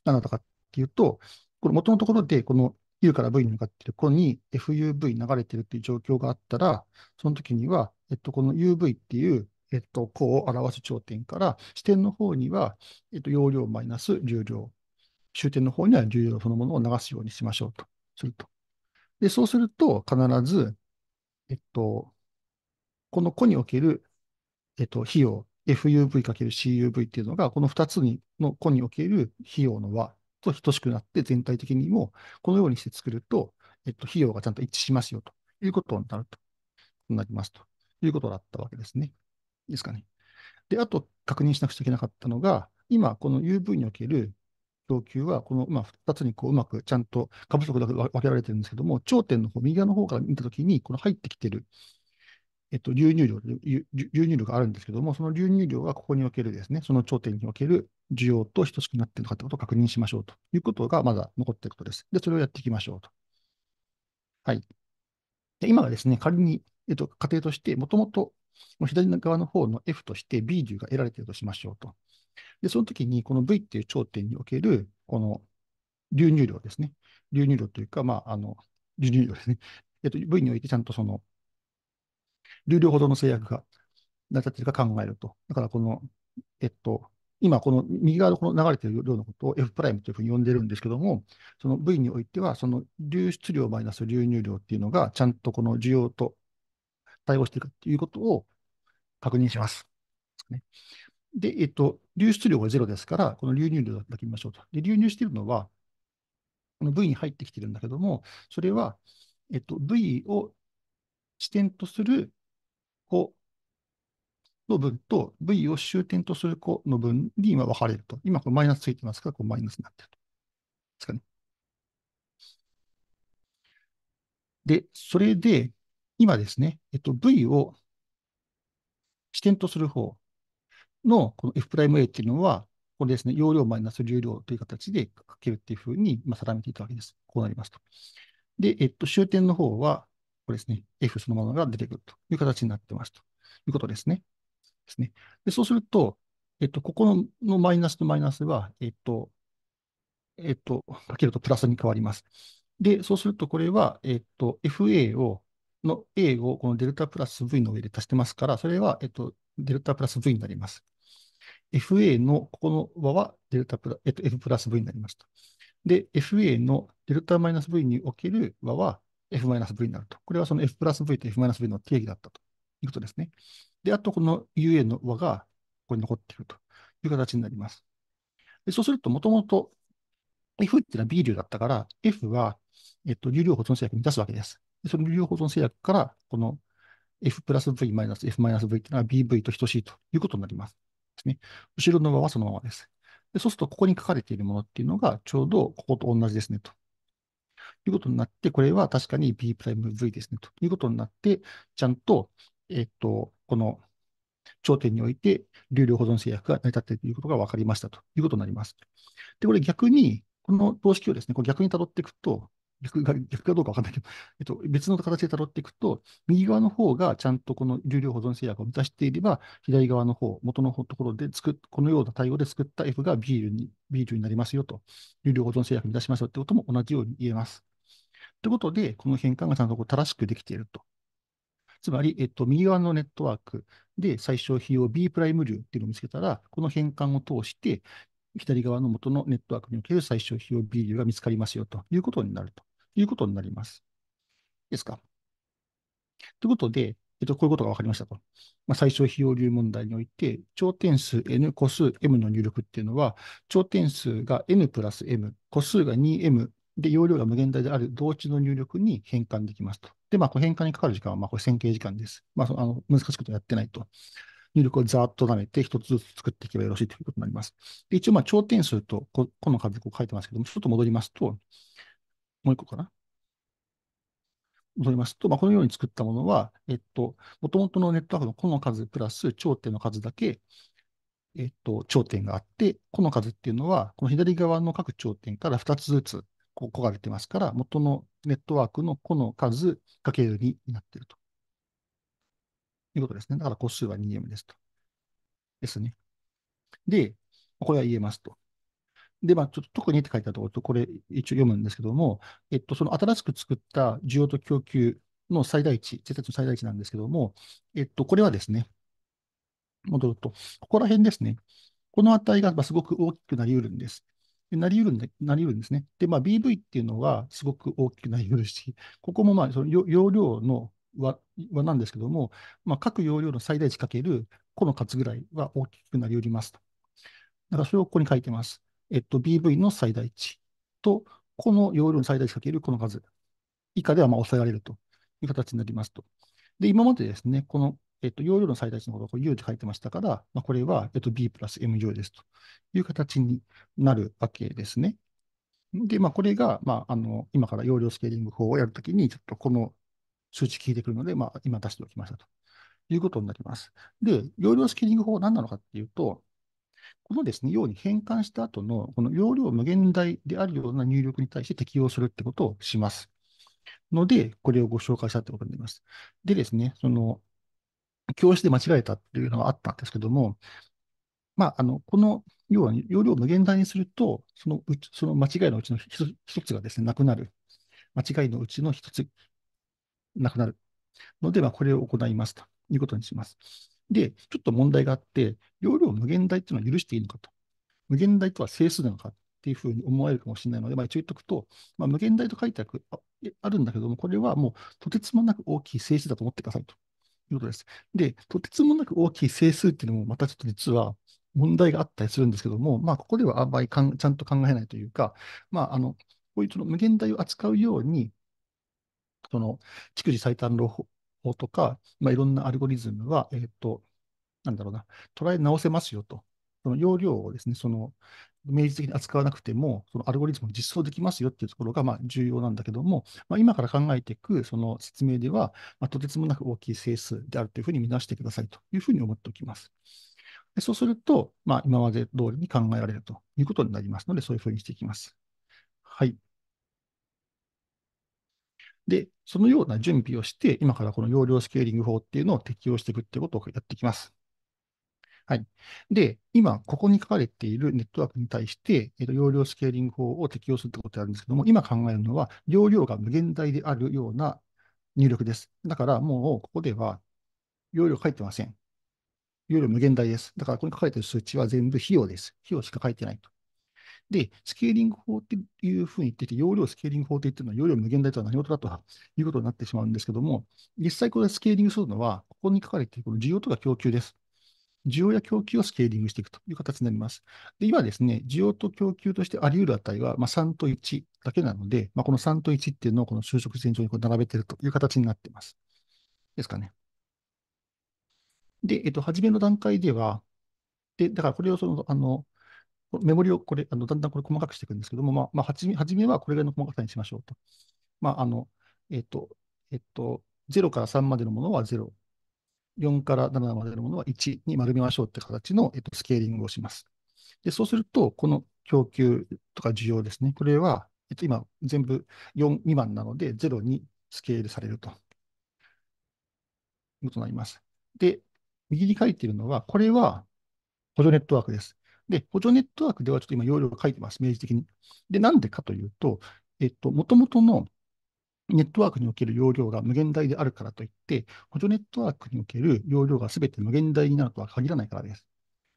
何だったかっていうと、これ元のところで、この U から V に向かっているこに FUV 流れてるっていう状況があったら、その時には、えっと、この UV っていう、えっと、項を表す頂点から、支点の方には、えっと、容量マイナス重量、終点の方には重量そのものを流すようにしましょうと、すると。で、そうすると、必ず、えっと、この子における、えっと、費用 FUV×CUV っていうのが、この2つの個における費用の和と等しくなって、全体的にもこのようにして作ると、えっと、費用がちゃんと一致しますよということになると、なりますということだったわけですね。いいですかね。で、あと確認しなくちゃいけなかったのが、今、この UV における供給は、この、2つにこううまくちゃんと過不足だ分けられてるんですけども、頂点の方、右側の方から見たときに、この入ってきてるえっと、流入量、流入量があるんですけども、その流入量がここにおけるですね、その頂点における需要と等しくなっているのかということを確認しましょうということがまだ残っていることです。で、それをやっていきましょうと。はい。で今はですね、仮に、えっと、仮定として、もともと左側の方の F として B 流が得られているとしましょうと。で、その時に、この V っていう頂点における、この流入量ですね。流入量というか、まあ、あの、流入量ですね。えっと、V においてちゃんとその流量ほどの制約が成り立っているか考えると。だからこの、えっと、今、この右側のこの流れている量のことを F プライムというふうに呼んでるんですけども、その V においては、その流出量マイナス流入量っていうのが、ちゃんとこの需要と対応しているかということを確認します。で、えっと、流出量がゼロですから、この流入量だけ見ましょうと。で、流入しているのは、この V に入ってきてるんだけども、それは、えっと、V を支点とする個の分と V を終点とする個の分に今分かれると。今こマイナスついてますから、こうマイナスになってると。ですかね。で、それで、今ですね、えっと、V を支点とする方のこの F'A っていうのは、これですね、容量マイナス流量という形でかけるっていうふうに定めていたわけです。こうなりますと。で、えっと、終点の方は、これですね、f そのものが出てくるという形になってますということですね。ですね。で、そうすると、えっと、ここのマイナスとマイナスは、えっと、えっと、かけるとプラスに変わります。で、そうすると、これは、えっと、FA を、の A をこのデルタプラス V の上で足してますから、それは、えっと、デルタプラス V になります。FA の、ここの和はデルタプラ、えっと、F プラス V になりますと。で、FA のデルタマイナス V における和は、F-V になると。これはその F V と F-V の定義だったということですね。で、あとこの UA の和がここに残っているという形になります。でそうすると、もともと F っていうのは B 流だったから、F は、えっと、流量保存制約に満たすわけです。でその流量保存制約から、この F プラス V マイナス F マイナス V っていうのは BV と等しいということになります。ですね。後ろの和はそのままです。でそうすると、ここに書かれているものっていうのが、ちょうどここと同じですねということになって、これは確かに B'V ですね、ということになって、ちゃんと、えっと、この頂点において、流量保存制約が成り立っているということが分かりましたということになります。で、これ逆に、この等式をですね、これ逆に辿っていくと、逆が逆かどうか分かんないけど、えっと、別の形で辿っていくと、右側の方がちゃんとこの流量保存制約を満たしていれば、左側の方、元のところで作っ、このような対応で作った F が B 流にになりますよと、流量保存制約を満たしましょうってことも同じように言えます。ということで、この変換がちゃんと正しくできていると。つまり、えっと、右側のネットワークで最小費用 B プライム流っていうのを見つけたら、この変換を通して、左側の元のネットワークにおける最小費用 B 流が見つかりますよということになるということになります。ですかということで、えっと、こういうことが分かりましたと。まあ、最小費用流問題において、頂点数 n 個数 m の入力っていうのは、頂点数が n プラス m、個数が 2m で、容量が無限大である同値の入力に変換できますと。で、まあ、こ変換にかかる時間は、まあ、これ線形時間です。まあ、あの難しいことやってないと。入力をざーっと舐めて、一つずつ作っていけばよろしいということになります。で一応、まあ、頂点数とこ、この数こう書いてますけども、ちょっと戻りますと、もう一個かな。戻りますと、まあ、このように作ったものは、えっと、もともとのネットワークの個の数プラス頂点の数だけ、えっと、頂点があって、個の数っていうのは、この左側の各頂点から2つずつここがれてますから、元のネットワークの個の数かけるになっていると。いうことですね。だから個数は 2m ですと。ですね。で、これは言えますと。で、まあ、ちょっと特にって書いてあるところと、これ一応読むんですけども、えっと、その新しく作った需要と供給の最大値、絶対の最大値なんですけども、えっと、これはですね、戻ると、ここら辺ですね。この値がすごく大きくなりうるんです。なり得るんで、なりうるんですね。で、まあ、BV っていうのはすごく大きくなりうるし、ここもまあ、その容量の和なんですけども、まあ、各容量の最大値かける個の数ぐらいは大きくなりうりますと。だからそれをここに書いてます。えっと、BV の最大値と、この容量の最大値かけるこの数以下ではまあ抑えられるという形になりますと。で、今までですね、このえっと、容量の最大値のことを U って書いてましたから、まあ、これは、えっと、B プラス m 上ですという形になるわけですね。で、まあ、これが、まあ、あの、今から容量スケーリング法をやるときに、ちょっとこの数値聞いてくるので、まあ、今出しておきましたということになります。で、容量スケーリング法は何なのかっていうと、このですね、ように変換した後の、この容量無限大であるような入力に対して適用するってことをします。ので、これをご紹介したってことになります。でですね、その、教室で間違えたっていうのがあったんですけども、まあ、あの、この、要は、容量を無限大にすると、そのうち、その間違いのうちの一つがですね、なくなる。間違いのうちの一つ、なくなる。ので、まあ、これを行いますということにします。で、ちょっと問題があって、容量無限大っていうのは許していいのかと。無限大とは整数なのかっていうふうに思われるかもしれないので、まあ、一応言っとくと、まあ、無限大と書いてあるんだけども、これはもうとてつもなく大きい整数だと思ってくださいと。いうことです。で、とてつもなく大きい整数っていうのも、またちょっと実は問題があったりするんですけども、まあ、ここではあんまりかんちゃんと考えないというか、まあ、あの、こういうその無限大を扱うように、その、蓄次最短論法とか、まあ、いろんなアルゴリズムは、えっ、ー、と、なんだろうな、捉え直せますよと。その容量をですね、その、明示的に扱わなくても、そのアルゴリズムを実装できますよっていうところがまあ重要なんだけども、まあ、今から考えていくその説明では、まあ、とてつもなく大きい整数であるというふうに見なしてくださいというふうに思っておきます。でそうすると、まあ、今まで通りに考えられるということになりますので、そういうふうにしていきます。はい。で、そのような準備をして、今からこの容量スケーリング法っていうのを適用していくってことをやっていきます。はい。で、今、ここに書かれているネットワークに対して、えっと、容量スケーリング法を適用するってことなんですけども、今考えるのは、容量が無限大であるような入力です。だから、もう、ここでは、容量書いてません。容量無限大です。だから、ここに書かれている数値は全部費用です。費用しか書いてないと。で、スケーリング法っていうふうに言ってて、容量スケーリング法って言ってるのは、容量無限大とは何事だということになってしまうんですけども、実際これスケーリングするのは、ここに書かれているこの需要とか供給です。需要や供給をスケーリングしていくという形になります。で今ですね、需要と供給としてあり得る値は、まあ、3と1だけなので、まあ、この3と1っていうのをこの就職線上にこう並べているという形になっています。ですかね。で、えっと、初めの段階では、で、だからこれをその、あの、メモリをこれ、あのだんだんこれ細かくしていくんですけども、まあ、まあ、初め初めはこれぐらいの細かさにしましょうと。まあ、あの、えっと、えっと、0から3までのものは0。4から7までのものは1に丸めましょうって形の、えっと、スケーリングをします。で、そうすると、この供給とか需要ですね。これは、えっと、今、全部4未満なので、0にスケールされるということになります。で、右に書いているのは、これは補助ネットワークです。で、補助ネットワークではちょっと今容量が書いてます、明示的に。で、なんでかというと、えっと、もともとのネットワークにおける容量が無限大であるからといって、補助ネットワークにおける容量がすべて無限大になるとは限らないからです。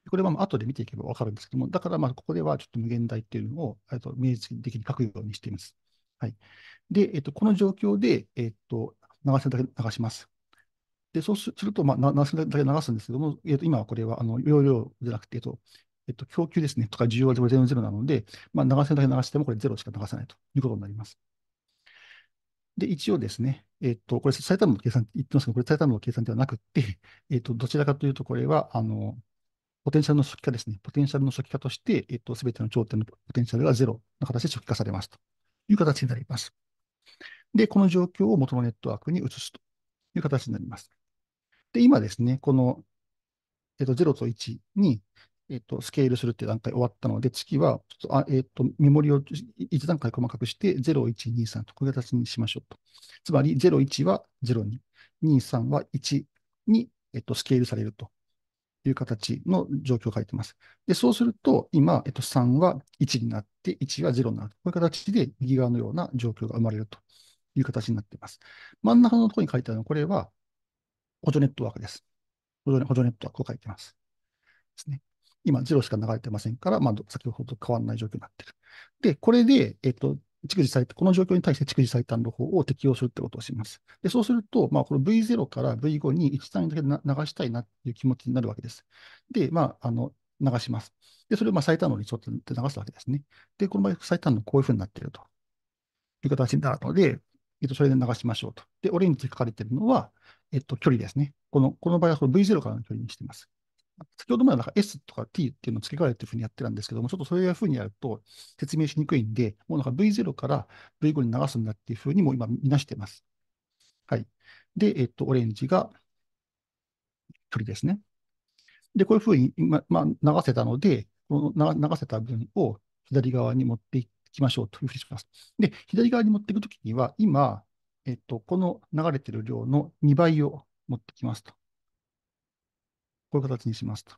これはまあ後で見ていけばわかるんですけども、だからまあここではちょっと無限大っていうのをと明示的に書くようにしています。はい。で、えっと、この状況で、えっと、流せるだけ流します。で、そうすると、まあ、流せるだけ流すんですけども、えっと、今はこれはあの容量じゃなくて、えっと、えっと、供給ですね、とか需要は0 0ロなので、まあ、流せるだけ流してもこれ0しか流さないということになります。で、一応ですね、えっと、これ、埼玉の計算言ってますけど、これ、埼玉の計算ではなくて、[LAUGHS] えっと、どちらかというと、これは、あの、ポテンシャルの初期化ですね。ポテンシャルの初期化として、えっと、すべての頂点のポテンシャルがゼロの形で初期化されますという形になります。で、この状況を元のネットワークに移すという形になります。で、今ですね、この、えっと、0と1に、えっと、スケールするっていう段階終わったので、次は、ちょっとあえっと、メモリを1段階細かくして、0、1、2、3とういう形にしましょうと。つまり、0、1は0、2、2、3は1に、えっと、スケールされるという形の状況を書いてます。で、そうすると、今、えっと、3は1になって、1は0になるこういう形で、右側のような状況が生まれるという形になっています。真ん中のところに書いてあるのは、これは補助ネットワークです。補助ネットワークを書いてます。ですね。今0しか流れてませんから、まあ、先ほどと変わらない状況になってる。で、これで、えっと、蓄次された、この状況に対して蓄次最短の方を適用するってことをします。で、そうすると、まあ、この V0 から V5 に1単位だけ流したいなっていう気持ちになるわけです。で、まあ、あの、流します。で、それをまあ最短のに想って流すわけですね。で、この場合、最短のこういうふうになっているという形になるので、えっと、それで流しましょうと。で、オレンジ書かれているのは、えっと、距離ですね。この、この場合はこの V0 からの距離にしています。先ほどまでなんか S とか T っていうのを付け替えるっていうふうにやってたんですけども、ちょっとそういうふうにやると説明しにくいんで、もうなんか V0 から V5 に流すんだっていうふうにも今見なしてます。はい。で、えっと、オレンジが距離ですね。で、こういうふうに今、まあ、流せたので、この流せた分を左側に持っていきましょうというふうにします。で、左側に持っていくときには、今、えっと、この流れてる量の2倍を持ってきますと。こういう形にしますと。こ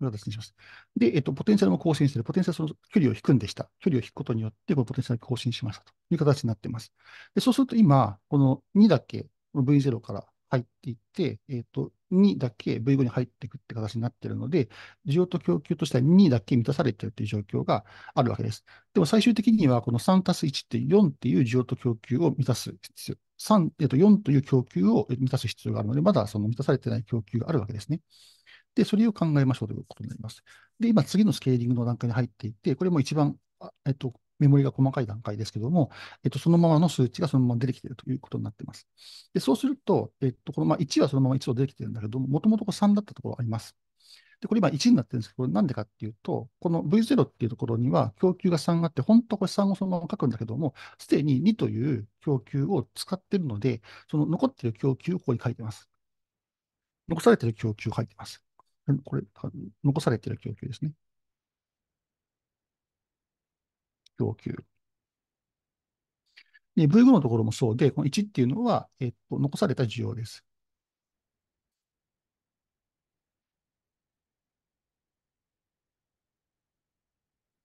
ういう形にします。で、えっと、ポテンシャルも更新してる。ポテンシャルその距離を引くんでした。距離を引くことによって、このポテンシャル更新しましたという形になっています。で、そうすると今、この2だけ、この V0 から入っていって、えっと、2だけ V5 に入っていくって形になっているので、需要と供給としては2だけ満たされているという状況があるわけです。でも最終的にはこの3たす1って4っていう需要と供給を満たす必要3、えっと、4という供給を満たす必要があるので、まだその満たされてない供給があるわけですね。で、それを考えましょうということになります。で、今、次のスケーリングの段階に入っていて、これも一番、えっと、メモリが細かい段階ですけども、えっと、そのままの数値がそのまま出てきているということになっています。で、そうすると、えっと、このまあ1はそのまま1を出てきているんだけども、もともと3だったところがあります。で、これ今1になってるんですけど、なんでかっていうと、この V0 っていうところには供給が3があって、本当はこれ3をそのまま書くんだけども、すでに2という供給を使ってるので、その残ってる供給をここに書いてます。残されてる供給を書いてます。これ、残されてる供給ですね。供給。で、V5 のところもそうで、この1っていうのは、えっと、残された需要です。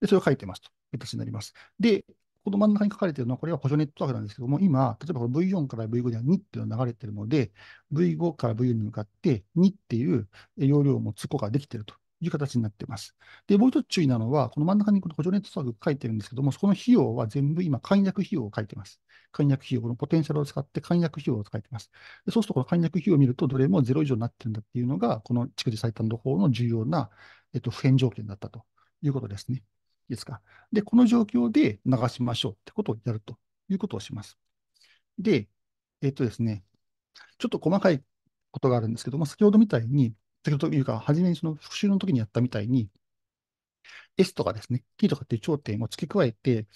で、それを書いてますという形になります。で、この真ん中に書かれているのは、これは補助ネットワークなんですけども、今、例えば V4 から V5 では2っていうのが流れているので、V5 から V4 に向かって2っていう容量を持つ子ができているという形になっています。で、もう一つ注意なのは、この真ん中にこの補助ネットワーク書いてるんですけども、そこの費用は全部今、簡約費用を書いてます。簡約費用、このポテンシャルを使って簡約費用を書いてます。でそうすると、この簡約費用を見ると、どれも0以上になってるんだっていうのが、この蓄次最短の方の重要な、えっと、普遍条件だったということですね。いですか。で、この状況で流しましょうってことをやるということをします。で、えっとですね、ちょっと細かいことがあるんですけども、先ほどみたいに、先ほどというか、初めにその復習の時にやったみたいに、S とかですね、T とかっていう頂点を付け加えて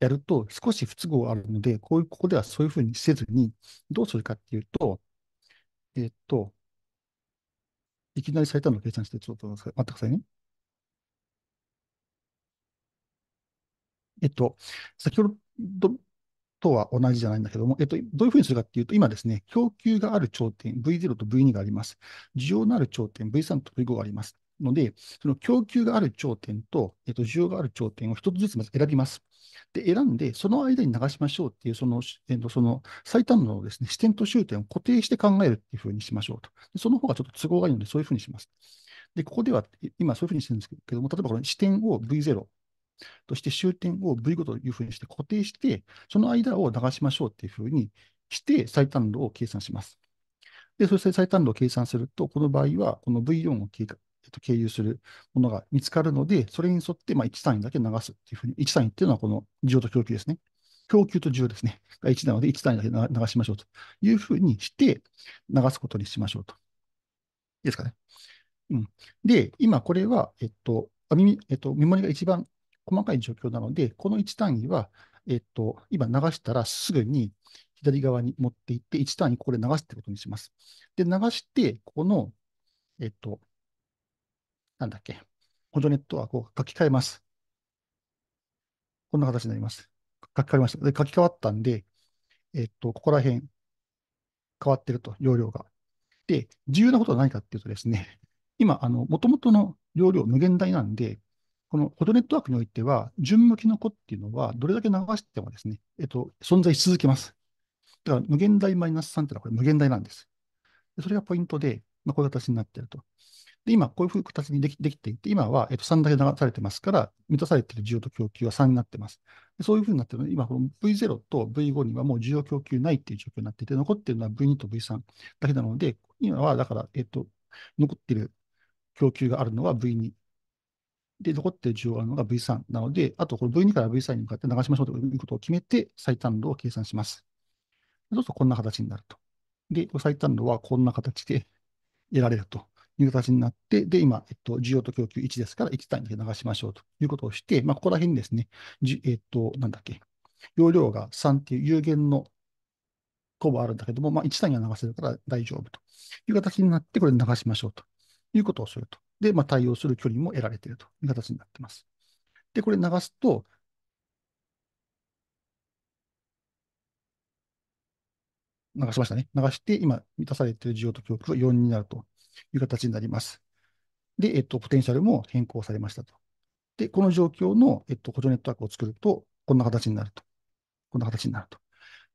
やると少し不都合あるので、こういう、ここではそういうふうにせずに、どうするかっていうと、えっと、いきなり最短の計算して、ちょっと待ってくださいね。えっと、先ほどとは同じじゃないんだけども、えっと、どういうふうにするかっていうと、今ですね、供給がある頂点 V0 と V2 があります。需要のある頂点 V3 と V5 があります。ので、その供給がある頂点と、えっと、需要がある頂点を一つずつまず選びます。で、選んで、その間に流しましょうっていう、その、えっと、その最短のですね、視点と終点を固定して考えるっていうふうにしましょうと。その方がちょっと都合がいいので、そういうふうにします。で、ここでは、今そういうふうにしてるんですけども、例えばこの視点を V0、そして終点を V 5というふうにして固定して、その間を流しましょうというふうにして、最短度を計算します。で、そして最短度を計算すると、この場合は、この V4 を経経由するものが見つかるので、それに沿ってまあ1単位だけ流すっていうふうに、1単位っていうのはこの需要と供給ですね。供給と需要ですね。が1なので、1単位だけ流しましょうというふうにして、流すことにしましょうと。いいですかね。うん、で、今これは、えっと、あみえっと、メモリが一番細かい状況なので、この1単位は、えっと、今流したらすぐに左側に持っていって、1単位ここで流すってことにします。で、流して、ここの、えっと、なんだっけ、補助ネットワークを書き換えます。こんな形になります。書き換えました。で、書き換わったんで、えっと、ここら辺、変わってると、容量が。で、重要なことは何かっていうとですね、今、あの、もともとの容量無限大なんで、このフォトネットワークにおいては、純向きの子っていうのは、どれだけ流してもですね、えっと、存在し続けます。だから、無限大マイナス3っていうのはこれ無限大なんです。でそれがポイントで、まあ、こういう形になっていると。で、今、こういう形にできできていて、今は、えっと、3だけ流されてますから、満たされている需要と供給は3になってます。でそういうふうになってるので、今、この V0 と V5 にはもう需要供給ないっていう状況になっていて、残っているのは V2 と V3 だけなので、今は、だから、えっと、残っている供給があるのは V2 で、残ってる需要があるのが V3 なので、あとこの V2 から V3 に向かって流しましょうということを決めて、最短路を計算します。そうするとこんな形になると。で、最短路はこんな形で [LAUGHS] 得られるという形になって、で、今、えっと、需要と供給1ですから、1単位で流しましょうということをして、まあ、ここら辺にですね、じえっと、なんだっけ、容量が3っていう有限のコブあるんだけども、まあ、1単位は流せるから大丈夫という形になって、これで流しましょうということをすると。で、まあ、対応する距離も得られているという形になっています。で、これ流すと、流しましたね。流して、今満たされている需要と供給が4になるという形になります。で、えっと、ポテンシャルも変更されましたと。で、この状況の、えっと、補助ネットワークを作ると、こんな形になると。こんな形になると。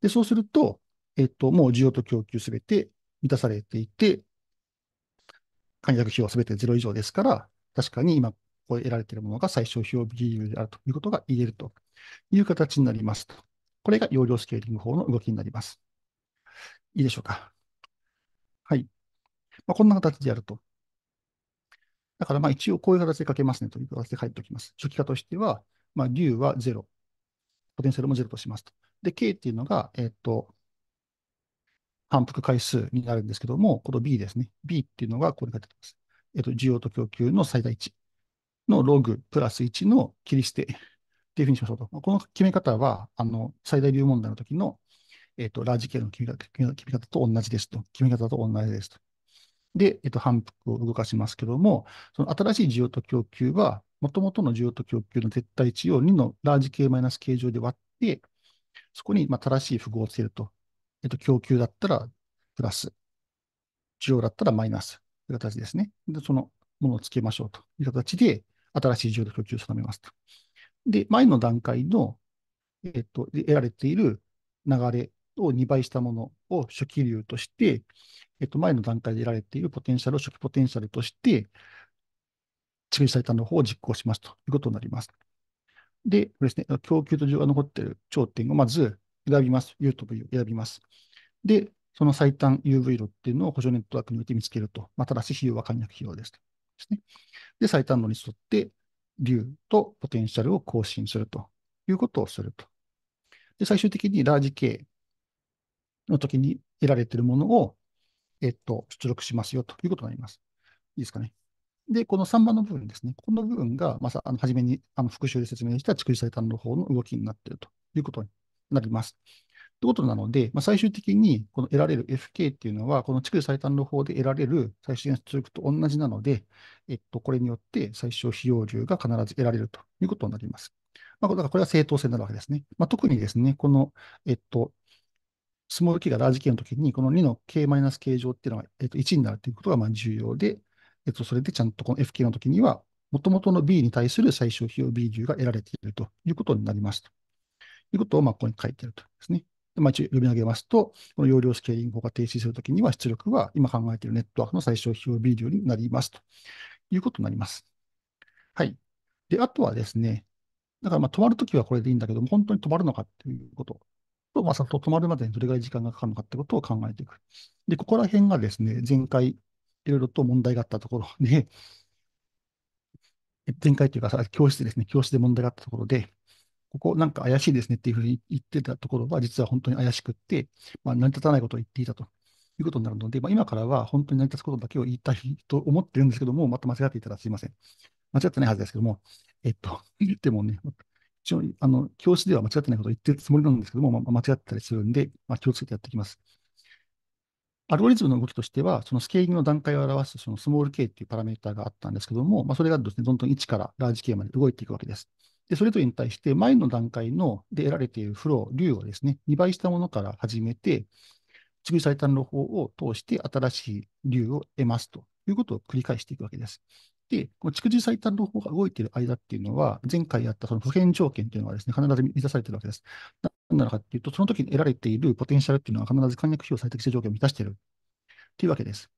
で、そうすると、えっと、もう需要と供給すべて満たされていて、解約費用すべて0以上ですから、確かに今、ここ得られているものが最小費用ビールであるということが言えるという形になりますと。これが容量スケーリング法の動きになります。いいでしょうか。はい。まあ、こんな形でやると。だからまあ一応こういう形で書けますねという形で書いておきます。初期化としては、まあ、竜は0、ポテンシャルも0としますと。で、K っていうのが、えっ、ー、と、反復回数になるんですけども、この B ですね。B っていうのがこれが出てます。えっと、需要と供給の最大値のログプラス1の切り捨てっていうふにしましょうと。この決め方は、あの、最大流問題の時の、えっと、ラージ系の決め方と同じですと。決め方と同じですと。で、えっと、反復を動かしますけども、その新しい需要と供給は、もともとの需要と供給の絶対値を2のラージ系マイナス形状で割って、そこにまあ正しい符号をつけるとえっと、供給だったらプラス、需要だったらマイナスという形ですね。で、そのものをつけましょうという形で、新しい需要と供給を定めますと。で、前の段階の、えっと、得られている流れを2倍したものを初期流として、えっと、前の段階で得られているポテンシャルを初期ポテンシャルとして、地されたの方を実行しますということになります。で、これですね、供給と需要が残っている頂点をまず選びます。UTOV を選びます。で、その最短 UV 路っていうのを補助ネットワークにおいて見つけると。まあ、ただし、費用は簡略費用です。ですね。で、最短路に沿って、流とポテンシャルを更新するということをすると。で、最終的にラージ K の時に得られているものを、えっと、出力しますよということになります。いいですかね。で、この3番の部分ですね。この部分が、まさあの初めにあの復習で説明した蓄次最短の方の動きになっているということになります。ということなので、まあ、最終的にこの得られる FK っていうのは、この地区最短の方で得られる最終的な出力と同じなので、えっと、これによって最小費用流が必ず得られるということになります。まあ、だからこれは正当性になるわけですね。まあ、特にですね、この、えっと、スモール k がラージ k の時に、この2の k-k 乗っていうのが、えっと、1になるということがまあ重要で、えっと、それでちゃんとこの fk の時には、もともとの b に対する最小費用 b 流が得られているということになりますと。いうことを、まあ、ここに書いてあるとですね。まあ、一応読み上げますと、この容量スケーリングが停止するときには、出力は今考えているネットワークの最小費用ビデオになりますということになります。はい。で、あとはですね、だからまあ止まるときはこれでいいんだけども、本当に止まるのかっていうことと、まあ、止まるまでにどれぐらい時間がかかるのかってことを考えていく。で、ここら辺がですね、前回、いろいろと問題があったところで、[LAUGHS] 前回というか、教室ですね、教室で問題があったところで、ここなんか怪しいですねっていうふうに言ってたところは、実は本当に怪しくって、まあ、成り立たないことを言っていたということになるので、まあ、今からは本当に成り立つことだけを言いたいと思ってるんですけども、また間違っていたらすいません。間違ってないはずですけども、えっと、[LAUGHS] 言ってもね、一応、あの、教師では間違ってないことを言ってるつもりなんですけども、まあ、間違ってたりするんで、まあ、気をつけてやっていきます。アルゴリズムの動きとしては、そのスケーリングの段階を表すそのスモール k っていうパラメータがあったんですけども、まあ、それがですね、どんどん1からラージ k まで動いていくわけです。で、それぞれに対して前の段階ので得られているフロー、流をですね、2倍したものから始めて、蓄積最短の方を通して新しい流を得ますということを繰り返していくわけです。で、この蓄積最短の方が動いている間っていうのは、前回やったその普遍条件というのがですね、必ず満たされているわけです。なんなのかっていうと、その時に得られているポテンシャルっていうのは必ず簡略表最適性条件を満たしているっていうわけです。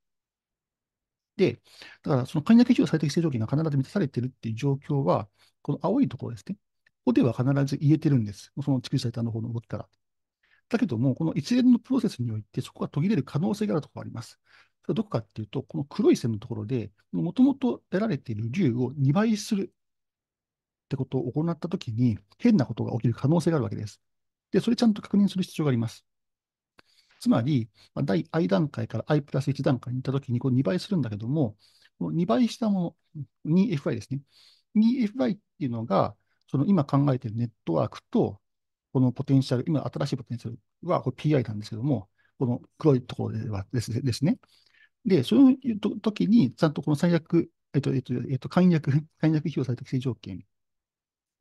で、だからその管理基準最適正条件が必ず満たされているっていう状況は、この青いところですね。ここでは必ず言えてるんです。その地球最短の方の動きから。だけども、この一連のプロセスにおいて、そこが途切れる可能性があるところがあります。それはどこかっていうと、この黒い線のところで、もともと得られている竜を2倍するってことを行ったときに、変なことが起きる可能性があるわけです。で、それちゃんと確認する必要があります。つまり、第 i 段階から i プラス1段階に行ったときに、こう2倍するんだけども、2倍したもの、2fy ですね。2fy っていうのが、その今考えているネットワークと、このポテンシャル、今新しいポテンシャルはこれ PI なんですけども、この黒いところではですですね。で、そういうときに、ちゃんとこの最悪、えっと、えっと、えっと、簡約、[LAUGHS] 簡約され最適性条件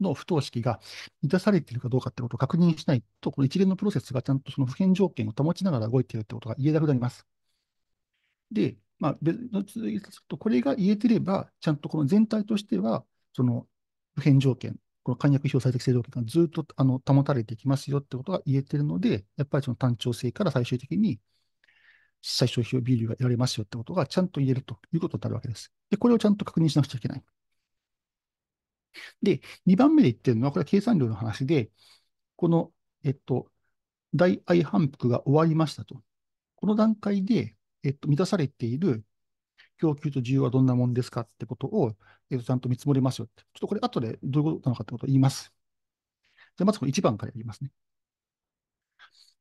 の不等式が満たされているかどうかってことを確認しないと、この一連のプロセスがちゃんとその普遍条件を保ちながら動いているってことが言えなくなります。で、まあ、別の続きすると、これが言えてれば、ちゃんとこの全体としては、その普遍条件、この簡約表最適性条件がずっとあの保たれていきますよってことが言えてるので、やっぱりその単調性から最終的に最小費用 B 流が得られますよってことがちゃんと言えるということになるわけです。で、これをちゃんと確認しなくちゃいけない。で、2番目で言ってるのは、これは計算量の話で、この、えっと、大愛反復が終わりましたと。この段階で、えっと、満たされている供給と需要はどんなもんですかってことを、えっと、ちゃんと見積もりますよって。ちょっとこれ後でどういうことなのかってことを言います。じゃまずこの1番からやりますね。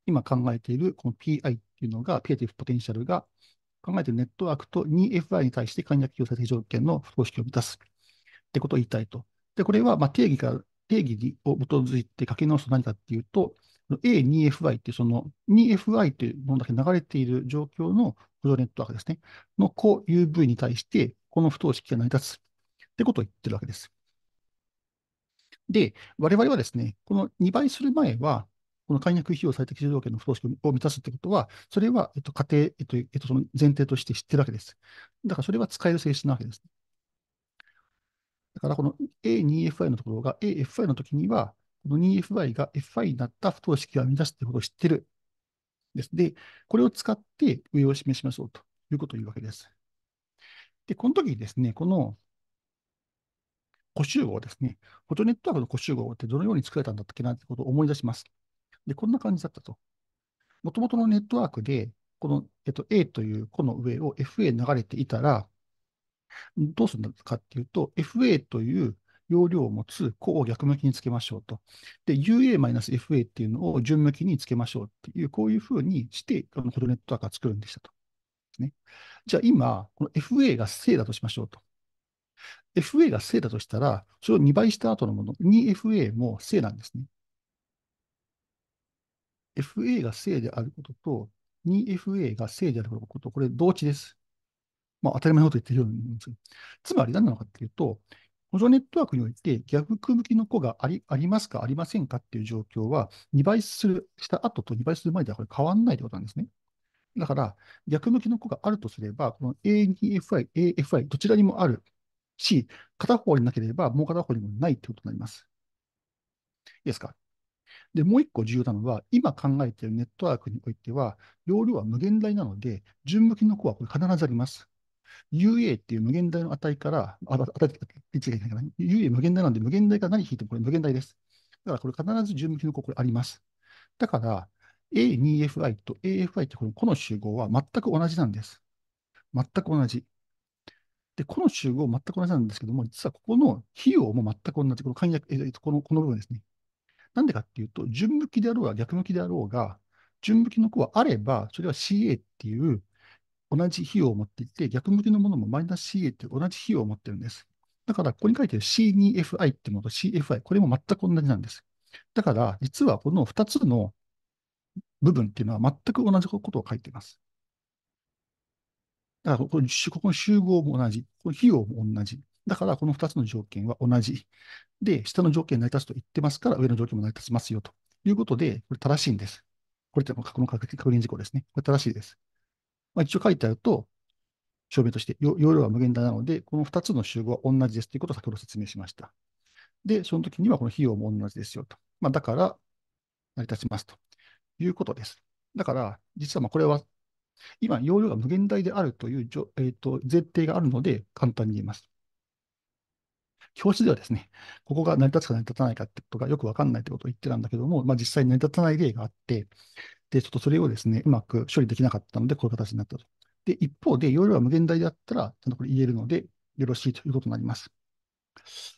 今考えているこの PI っていうのが、ピエティフポテンシャルが、考えているネットワークと 2FI に対して簡約要再条件の不等式を満たすってことを言いたいと。で、これはまあ定義から、定義にを基づいて書き直すと何かっていうと、A2FI っていうその 2FI というものだけ流れている状況の補助ネットワークですね。の個 UV に対して、この不等式が成り立つってことを言ってるわけです。で、我々はですね、この2倍する前は、この解約費用最適条導権の不等式を満たすってことは、それは、えっと、家庭、えっと、えっと、その前提として知ってるわけです。だからそれは使える性質なわけです、ね。だからこの A2FI のところが AFI の時には、この 2FI が FI になった不等式を生み出すということを知ってる。です。で、これを使って上を示しましょうということを言うわけです。で、この時にですね、この固集合ですね、フォトネットワークの固集合ってどのように作られたんだっけなってことを思い出します。で、こんな感じだったと。もともとのネットワークで、この、えっと、A というこの上を FA 流れていたら、どうするかっていうと、FA という容量を持つ項を逆向きにつけましょうと。で、UA-FA っていうのを順向きにつけましょうっていう、こういうふうにして、このコードネットワークを作るんでしたと。ね。じゃあ今、この FA が正だとしましょうと。FA が正だとしたら、それを2倍した後のもの、2FA も正なんですね。FA が正であることと、2FA が正であること、これ同値です。まあ、当たり前のこと言ってるようです。つまり何なのかっていうと、補助ネットワークにおいて逆向きの子がありありますか、ありませんかっていう状況は、2倍するした後と2倍する前ではこれ変わらないということなんですね。だから、逆向きの子があるとすれば、この A2FI、AFI、どちらにもあるし、片方になければもう片方にもないということになります。いいですかで、もう一個重要なのは、今考えているネットワークにおいては、容量は無限大なので、順向きの子はこれ必ずあります。UA っていう無限大の値から、あ、値、違いないかな。UA 無限大なんで、無限大から何引いてもこれ無限大です。だからこれ必ず順向きの子、これあります。だから、A2FI と AFI ってこのこの集合は全く同じなんです。全く同じ。で、この集合全く同じなんですけども、実はここの費用も全く同じ、この簡約、えこのこの部分ですね。なんでかっていうと、順向きであろうが逆向きであろうが、順向きの子はあれば、それは CA っていう同じ費用を持っていて、逆向きのものもマイナス CA って同じ費用を持ってるんです。だから、ここに書いてる C2FI ってものと CFI、これも全く同じなんです。だから、実はこの2つの部分っていうのは全く同じことを書いています。だからここ、ここの集合も同じ。この費用も同じ。だから、この2つの条件は同じ。で、下の条件成り立つと言ってますから、上の条件も成り立ちますよということで、これ正しいんです。これって去の確認事項ですね。これ正しいです。まあ、一応書いてあると、証明として、容量は無限大なので、この2つの集合は同じですということを先ほど説明しました。で、その時にはこの費用も同じですよと。まあ、だから、成り立ちますということです。だから、実はまあこれは、今、容量が無限大であるという、えー、と前提があるので、簡単に言います。教室ではですね、ここが成り立つか成り立たないかってことがよくわかんないってことを言ってたんだけども、まあ、実際成り立たない例があって、で、ちょっとそれをですね、うまく処理できなかったので、こういう形になったと。で、一方で、容量は無限大だったら、ちゃんとこれ言えるので、よろしいということになります。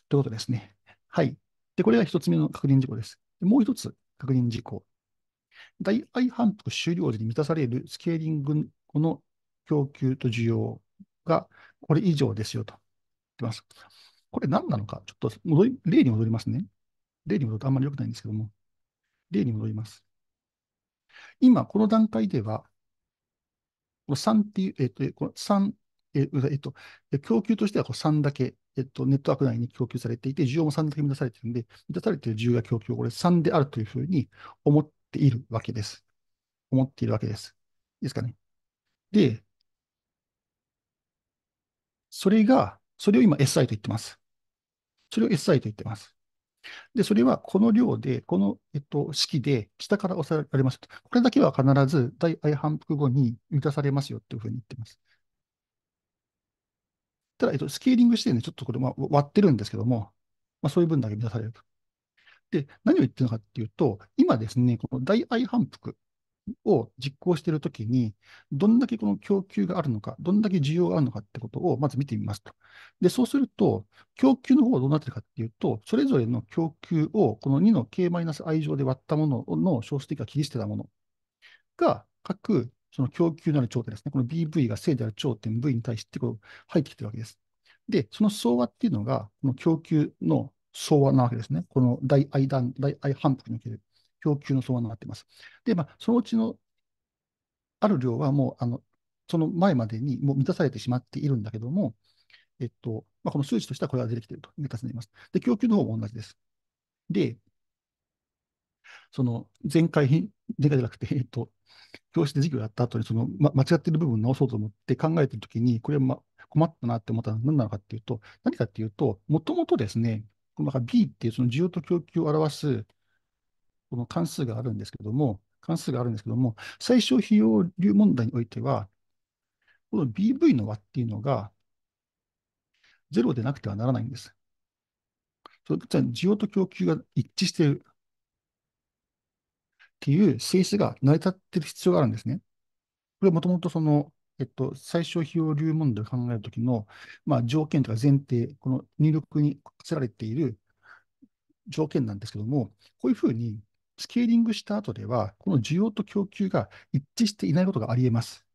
ということですね。はい。で、これが一つ目の確認事項です。でもう一つ、確認事項。大愛反復終了時に満たされるスケーリングの供給と需要がこれ以上ですよと言ってます。これ何なのか、ちょっと戻り例に戻りますね。例に戻るとあんまり良くないんですけども、例に戻ります。今、この段階では、この3っていう、えっと、この3、えっと、供給としてはこう3だけ、えっと、ネットワーク内に供給されていて、需要も3だけ満たされているので、満たされている需要や供給をこれ3であるというふうに思っているわけです。思っているわけです。いいですかね。で、それが、それを今 SI と言ってます。それを SI と言ってます。で、それはこの量で、この、えっと、式で、下から押されます。これだけは必ず、大愛反復後に満たされますよっていうふうに言ってます。ただ、えっと、スケーリングしてね、ちょっとこれ、まあ、割ってるんですけども、まあ、そういう分だけ満たされると。で、何を言ってるのかっていうと、今ですね、この大愛反復を実行しているときに、どんだけこの供給があるのか、どんだけ需要があるのかってことをまず見てみますと。で、そうすると、供給の方はどうなってるかっていうと、それぞれの供給をこの2の k-i 乗で割ったものの小数的が切り捨てたものが、各その供給のある頂点ですね。この BV が正である頂点 V に対してこう入ってきてるわけです。で、その相和っていうのが、この供給の相和なわけですね。この大愛段、大反復における。供給の相場になっています。で、まあ、そのうちのある量はもう、あの、その前までにもう満たされてしまっているんだけども、えっと、まあ、この数値としてはこれが出てきているという形になります。で、供給の方も同じです。で、その前回、前回じゃなくて、えっと、教室で授業やった後にその、ま、間違っている部分を直そうと思って考えてるときに、これは、ま、困ったなって思ったのは何なのかっていうと、何かっていうと、もともとですね、この B っていうその需要と供給を表すこの関数があるんですけども、関数があるんですけども、最小費用流問題においては、この BV の和っていうのが、0でなくてはならないんです。それじゃ需要と供給が一致しているっていう性質が成り立っている必要があるんですね。これはもともとその、えっと、最小費用流問題を考えるときの、まあ、条件とか前提、この入力に課せられている条件なんですけども、こういうふうにスケーリングした後では、この需要と供給が一致していないことがあり得ます。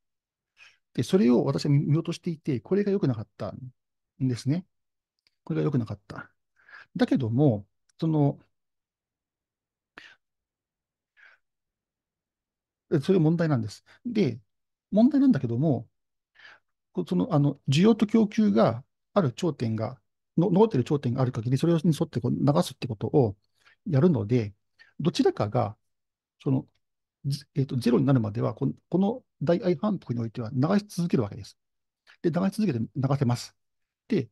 で、それを私は見落としていて、これが良くなかったんですね。これが良くなかった。だけども、その、それ問題なんです。で、問題なんだけども、その、あの、需要と供給がある頂点が、の残っている頂点がある限り、それに沿ってこう流すってことをやるので、どちらかが、その、えーと、ゼロになるまではこの、この大愛反復においては流し続けるわけです。で、流し続けて流せます。で、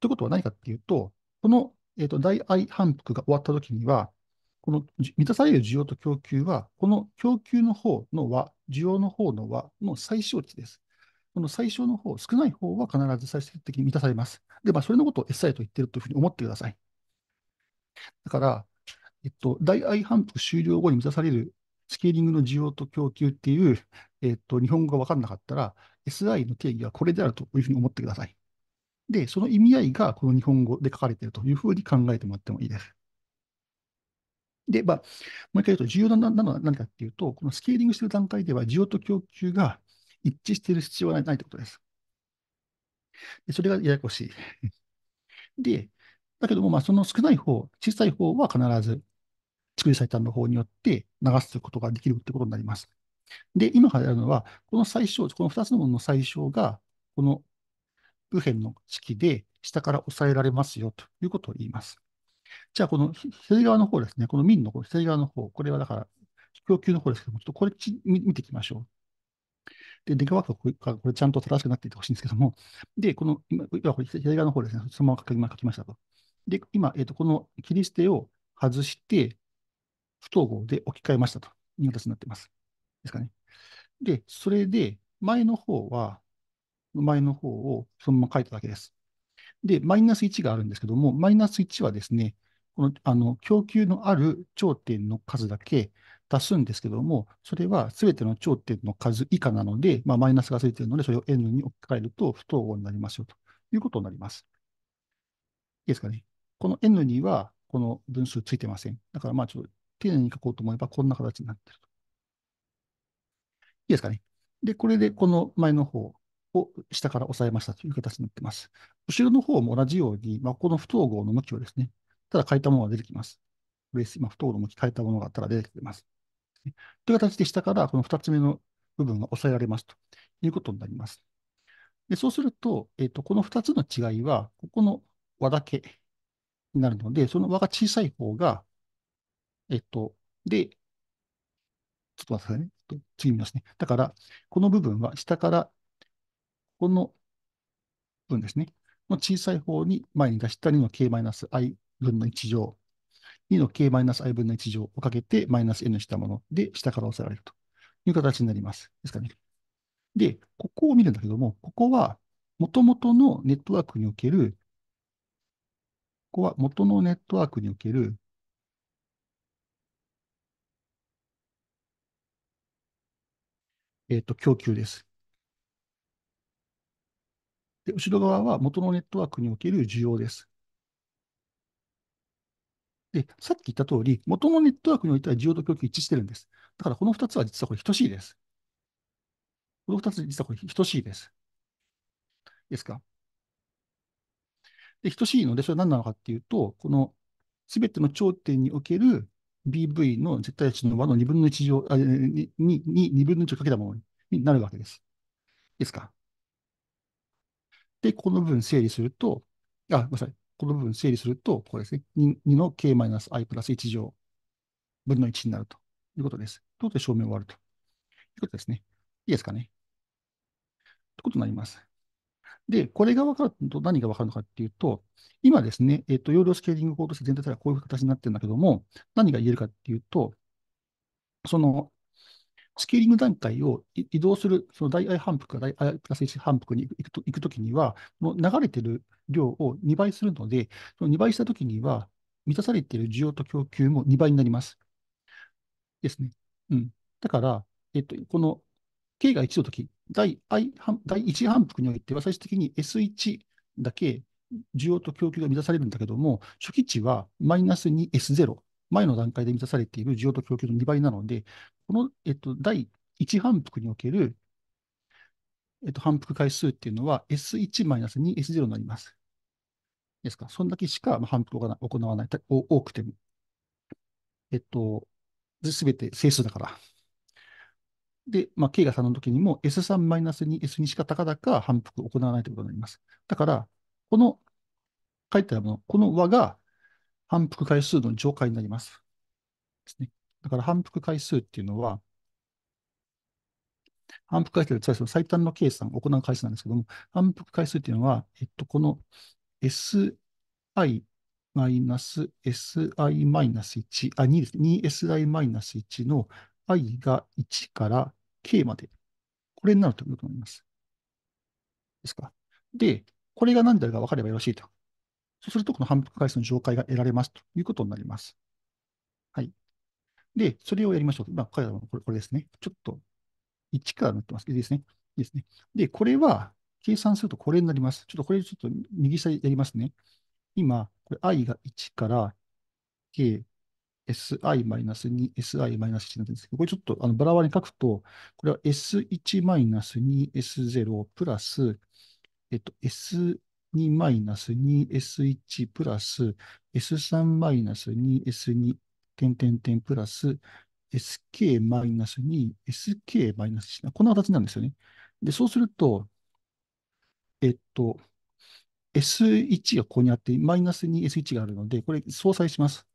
ということは何かっていうと、この、えーと、大愛反復が終わったときには、この満たされる需要と供給は、この供給の方の和、需要の方の和の最小値です。この最小の方、少ない方は必ず最終的に満たされます。で、まあ、それのことをエサイと言ってるというふうに思ってください。だから、えっと、大愛反復終了後に満たされるスケーリングの需要と供給っていう、えっと、日本語が分かんなかったら、SI の定義はこれであるというふうに思ってください。で、その意味合いがこの日本語で書かれているというふうに考えてもらってもいいです。で、まあ、もう一回言うと、重要なのは何かっていうと、このスケーリングしている段階では、需要と供給が一致している必要はないということです。でそれがややこしい。で、だけども、まあ、その少ない方、小さい方は必ず作り最短の方によって流すことができるってことになります。で、今からやるのは、この最小、この2つのものの最小が、この右辺の式で下から押さえられますよということを言います。じゃあ、この左側の方ですね、この民の左側の方、これはだから、供給の方ですけども、ちょっとこれち見ていきましょう。で、デカワークがこれちゃんと正しくなっていてほしいんですけども、で、この、今、これ左側の方ですね、そのまま書きましたと。で、今、えー、と、この切り捨てを外して、不統合で置き換えましたという形になってます。ですかね。で、それで、前の方は、前の方をそのまま書いただけです。で、マイナス1があるんですけども、マイナス1はですね、このあの供給のある頂点の数だけ足すんですけども、それはすべての頂点の数以下なので、まあ、マイナスがついているので、それを N に置き換えると不等号になりますよということになります。いいですかね。この N にはこの分数ついてません。だからまあちょっと丁寧に書こうと思えば、こんな形になってると。いいですかね。で、これでこの前の方を下から押さえましたという形になってます。後ろの方も同じように、まあ、この不等号の向きをですね、ただ変えたものが出てきます。これ今、不等号の向き変えたものがあったら出てきてます。という形で下からこの2つ目の部分が抑えられますということになります。でそうすると、えー、と、この2つの違いは、ここの和だけになるので、その和が小さい方がえっと、で、ちょっと待ってくださいね。次見ますね。だから、この部分は下から、この部分ですね。の小さい方に前に出した2の k-i 分の1乗、2の k-i 分の1乗をかけてマイナス n したもので、下から押さえられるという形になります。ですかね。で、ここを見るんだけども、ここは元々のネットワークにおける、ここは元のネットワークにおけるえっ、と、供給です。で、後ろ側は元のネットワークにおける需要です。で、さっき言った通り、元のネットワークにおいては需要と供給一致してるんです。だからこの2つは実はこれ等しいです。この2つ実はこれ等しいです。ですかで、等しいので、それは何なのかっていうと、このすべての頂点における BV の絶対値の和の2分の1乗、に、2分の1をかけたものになるわけです。ですか。で、この部分整理すると、あ、ごめんなさい。この部分整理すると、これですね。2, 2の k-i プラス1乗分の1になるということです。ということで、証明終わるということですね。いいですかね。ということになります。で、これが分かると何が分かるのかっていうと、今ですね、えっ、ー、と、容量スケーリング法として全体的にはこういう形になってるんだけども、何が言えるかっていうと、その、スケーリング段階を移動する、その大 i 反復から大 i プラス1反復に行くと行くときには、もう流れてる量を2倍するので、その2倍したときには、満たされている需要と供給も2倍になります。ですね。うん。だから、えっと、この K が1のとき、第 I 第1反復においては、最終的に S1 だけ需要と供給が満たされるんだけども、初期値はマイナス 2S0、前の段階で満たされている需要と供給の2倍なので、この、えっと、第1反復における、えっと、反復回数っていうのは S1 マイナス 2S0 になります。ですか、そんだけしか反復を行わない、多くても。えっと、すべて整数だから。で、まあ、K が3の時にも S3-2、S2 しか高々反復行わないということになります。だから、この書いてあるもの、この和が反復回数の上階になります。ですね。だから反復回数っていうのは、反復回数で最短の計算を行う回数なんですけども、反復回数っていうのは、えっと、この si マイナス si マイナス1、あ、2ですね。2si マイナス1の i が1から K まで。これになるとよくなります。ですか。で、これが何であるか分かればよろしいと。そうすると、この反復回数の上階が得られますということになります。はい。で、それをやりましょう。今、彼らはこれこれですね。ちょっと、1から塗ってます。いいですね。いいですね。で、これは、計算するとこれになります。ちょっとこれちょっと右下でやりますね。今、これ i が1から k si-2、si-1 になってるんですけど、これちょっとあのバラバラに書くと、これは s1-2、s0 プラス、えっと、s 2マイナス 2S1 プラス S3 マイナス 2S2 点点点プラス SK マイナス 2SK マイナス1。こんな形なんですよね。で、そうすると、えっと、S1 がここにあって、マイナス 2S1 があるので、これ相殺します。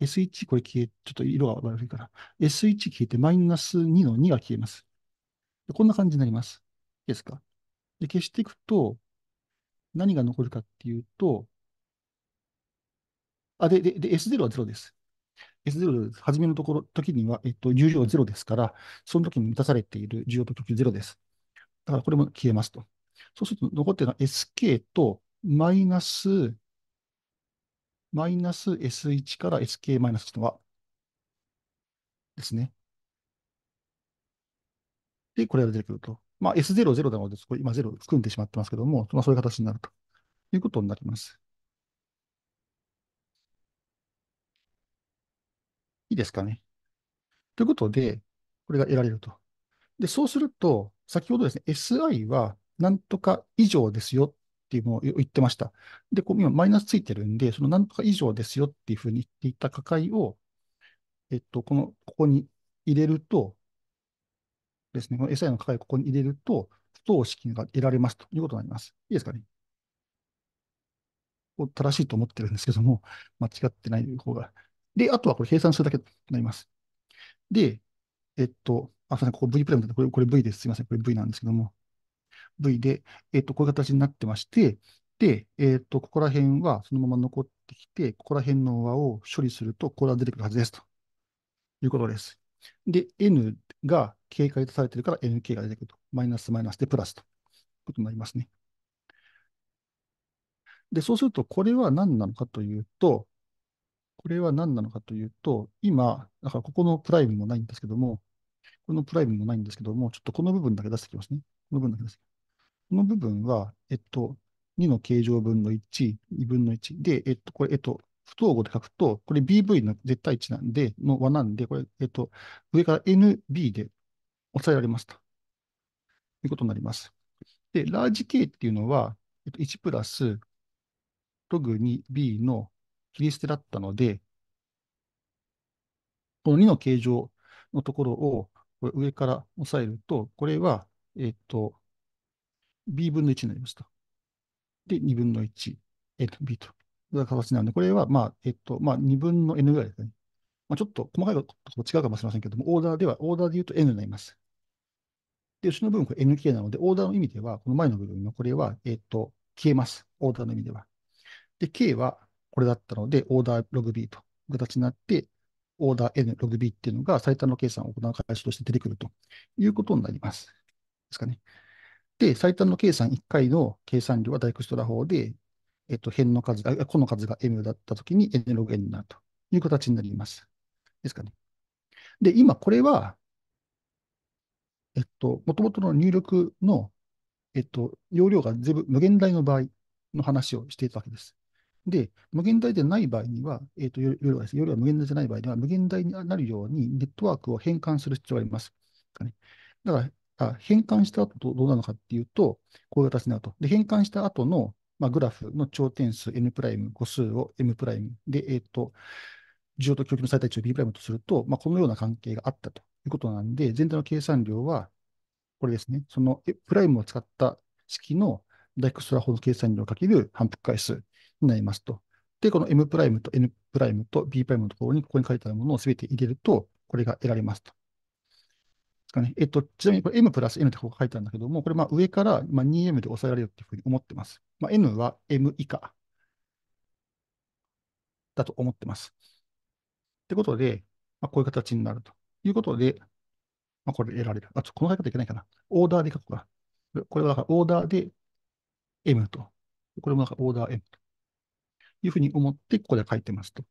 S1、これ消え、ちょっと色が悪いから。S1 消えて、マイナス2の2が消えます。こんな感じになります。いいですか。で、消していくと、何が残るかっていうと、あ、で、で、で S0 は0です。S0、初めのところ、時には、えっと、重量は0ですから、その時に満たされている重量と時は0です。だからこれも消えますと。そうすると残っているのは SK とマイナスマイナス S1 から SK マイナス1は、ですね。で、これが出てくると。まあ、S0、0なので、これ今0含んでしまってますけども、まあ、そういう形になるということになります。いいですかね。ということで、これが得られると。で、そうすると、先ほどですね、SI はなんとか以上ですよっていうのを言ってました。で、こう今マイナスついてるんで、その何とか以上ですよっていうふうに言っていた価格を、えっと、この、ここに入れると、ですね、この SI の価格をここに入れると、不等式が得られますということになります。いいですかね。を正しいと思ってるんですけども、間違ってない方が。で、あとはこれ計算するだけとなります。で、えっと、あ、すみません、ここ V プライムで、これ、これ V です。すみません、これ V なんですけども、部位で、えっ、と、こういう形になってまして、で、えっ、と、ここら辺はそのまま残ってきて、ここら辺の和を処理すると、これは出てくるはずですということです。で、n が警戒とされてるから nk が出てくると。マイナスマイナスでプラスということになりますね。で、そうすると、これは何なのかというと、これは何なのかというと、今、だからここのプライムもないんですけども、このプライムもないんですけども、ちょっとこの部分だけ出してきますね。この部分だけ出してきます。この部分は、えっと、2の形状分の1、2分の1。で、えっと、これ、えっと、不等号で書くと、これ BV の絶対値なんで、の和なんで、これ、えっと、上から NB で抑えられますと。ということになります。で、ラージ K っていうのは、えっと、1プラスログ 2B の切り捨てだったので、この2の形状のところを上から押さえると、これは、えっと、b 分の1になりますと。で、2分の1、n、b と。いう形なので、これは、まあ、えっと、まあ、2分の n ぐらいですね。まあ、ちょっと細かいこと違うかもしれませんけども、オーダーでは、オーダーで言うと n になります。で、後ろの部分、これ nk なので、オーダーの意味では、この前の部分のこれは、えっと、消えます。オーダーの意味では。で、k はこれだったので、オーダーログ b という形になって、オーダー n ログ b っていうのが最短の計算を行う形として出てくるということになります。ですかね。で、最短の計算1回の計算量はダイクストラ法で、えっと、辺の数、あ、個の数が m だったときに n ログ n になるという形になります。ですかね。で、今これは、えっと、もともとの入力の、えっと、容量が全部無限大の場合の話をしていたわけです。で、無限大でない場合には、えっと、容量がです、ね、容量が無限大じゃない場合には、無限大になるようにネットワークを変換する必要があります。ね、だから、あ変換した後どどうなのかっていうと、こういう形になると。で、変換した後の、まあ、グラフの頂点数 n プライム、個数を m プライムで、えっ、ー、と、需要と供給の最大値を b プライムとすると、まあ、このような関係があったということなんで、全体の計算量は、これですね、そのプライムを使った式のダイクストラ法の計算量をかける反復回数になりますと。で、この m プライムと n プライムと b プライムのところに、ここに書いてあるものをすべて入れると、これが得られますと。ですかね。えっと、ちなみにこれ M プラス N ってここ書いてあるんだけども、これまあ上からまあ 2M で抑えられるっていうふうに思ってます。まあ、N は M 以下だと思ってます。ってことで、まあ、こういう形になるということで、まあ、これ得られる。あ、ちょこの書き方いけないかな。オーダーで書くか。これはだからオーダーで M と。これもなんかオーダー M というふうに思って、ここで書いてますと。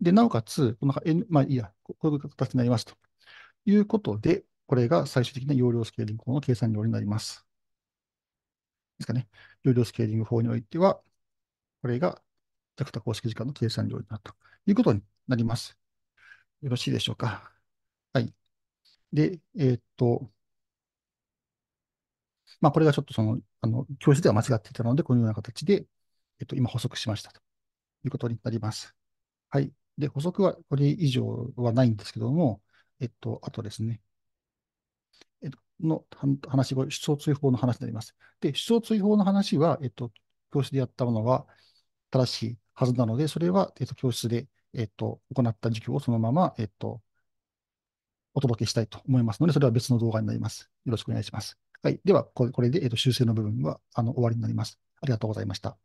で、なおかつ、この N、まあいいや、こういう形になりますということで、これが最終的な容量スケーリング法の計算量になります。ですかね。容量スケーリング法においては、これがジャクタ公式時間の計算量になるということになります。よろしいでしょうか。はい。で、えー、っと、まあ、これがちょっとその、あの、教室では間違っていたので、このような形で、えっと、今補足しましたということになります。はい。で、補足はこれ以上はないんですけども、えっと、あとですね、の話が、思想追放の話になります。で、思想追放の話は、えっと、教室でやったものは正しいはずなので、それは、えっと、教室で、えっと、行った授業をそのまま、えっと、お届けしたいと思いますので、それは別の動画になります。よろしくお願いします。はい。では、これで、えっと、修正の部分は、あの、終わりになります。ありがとうございました。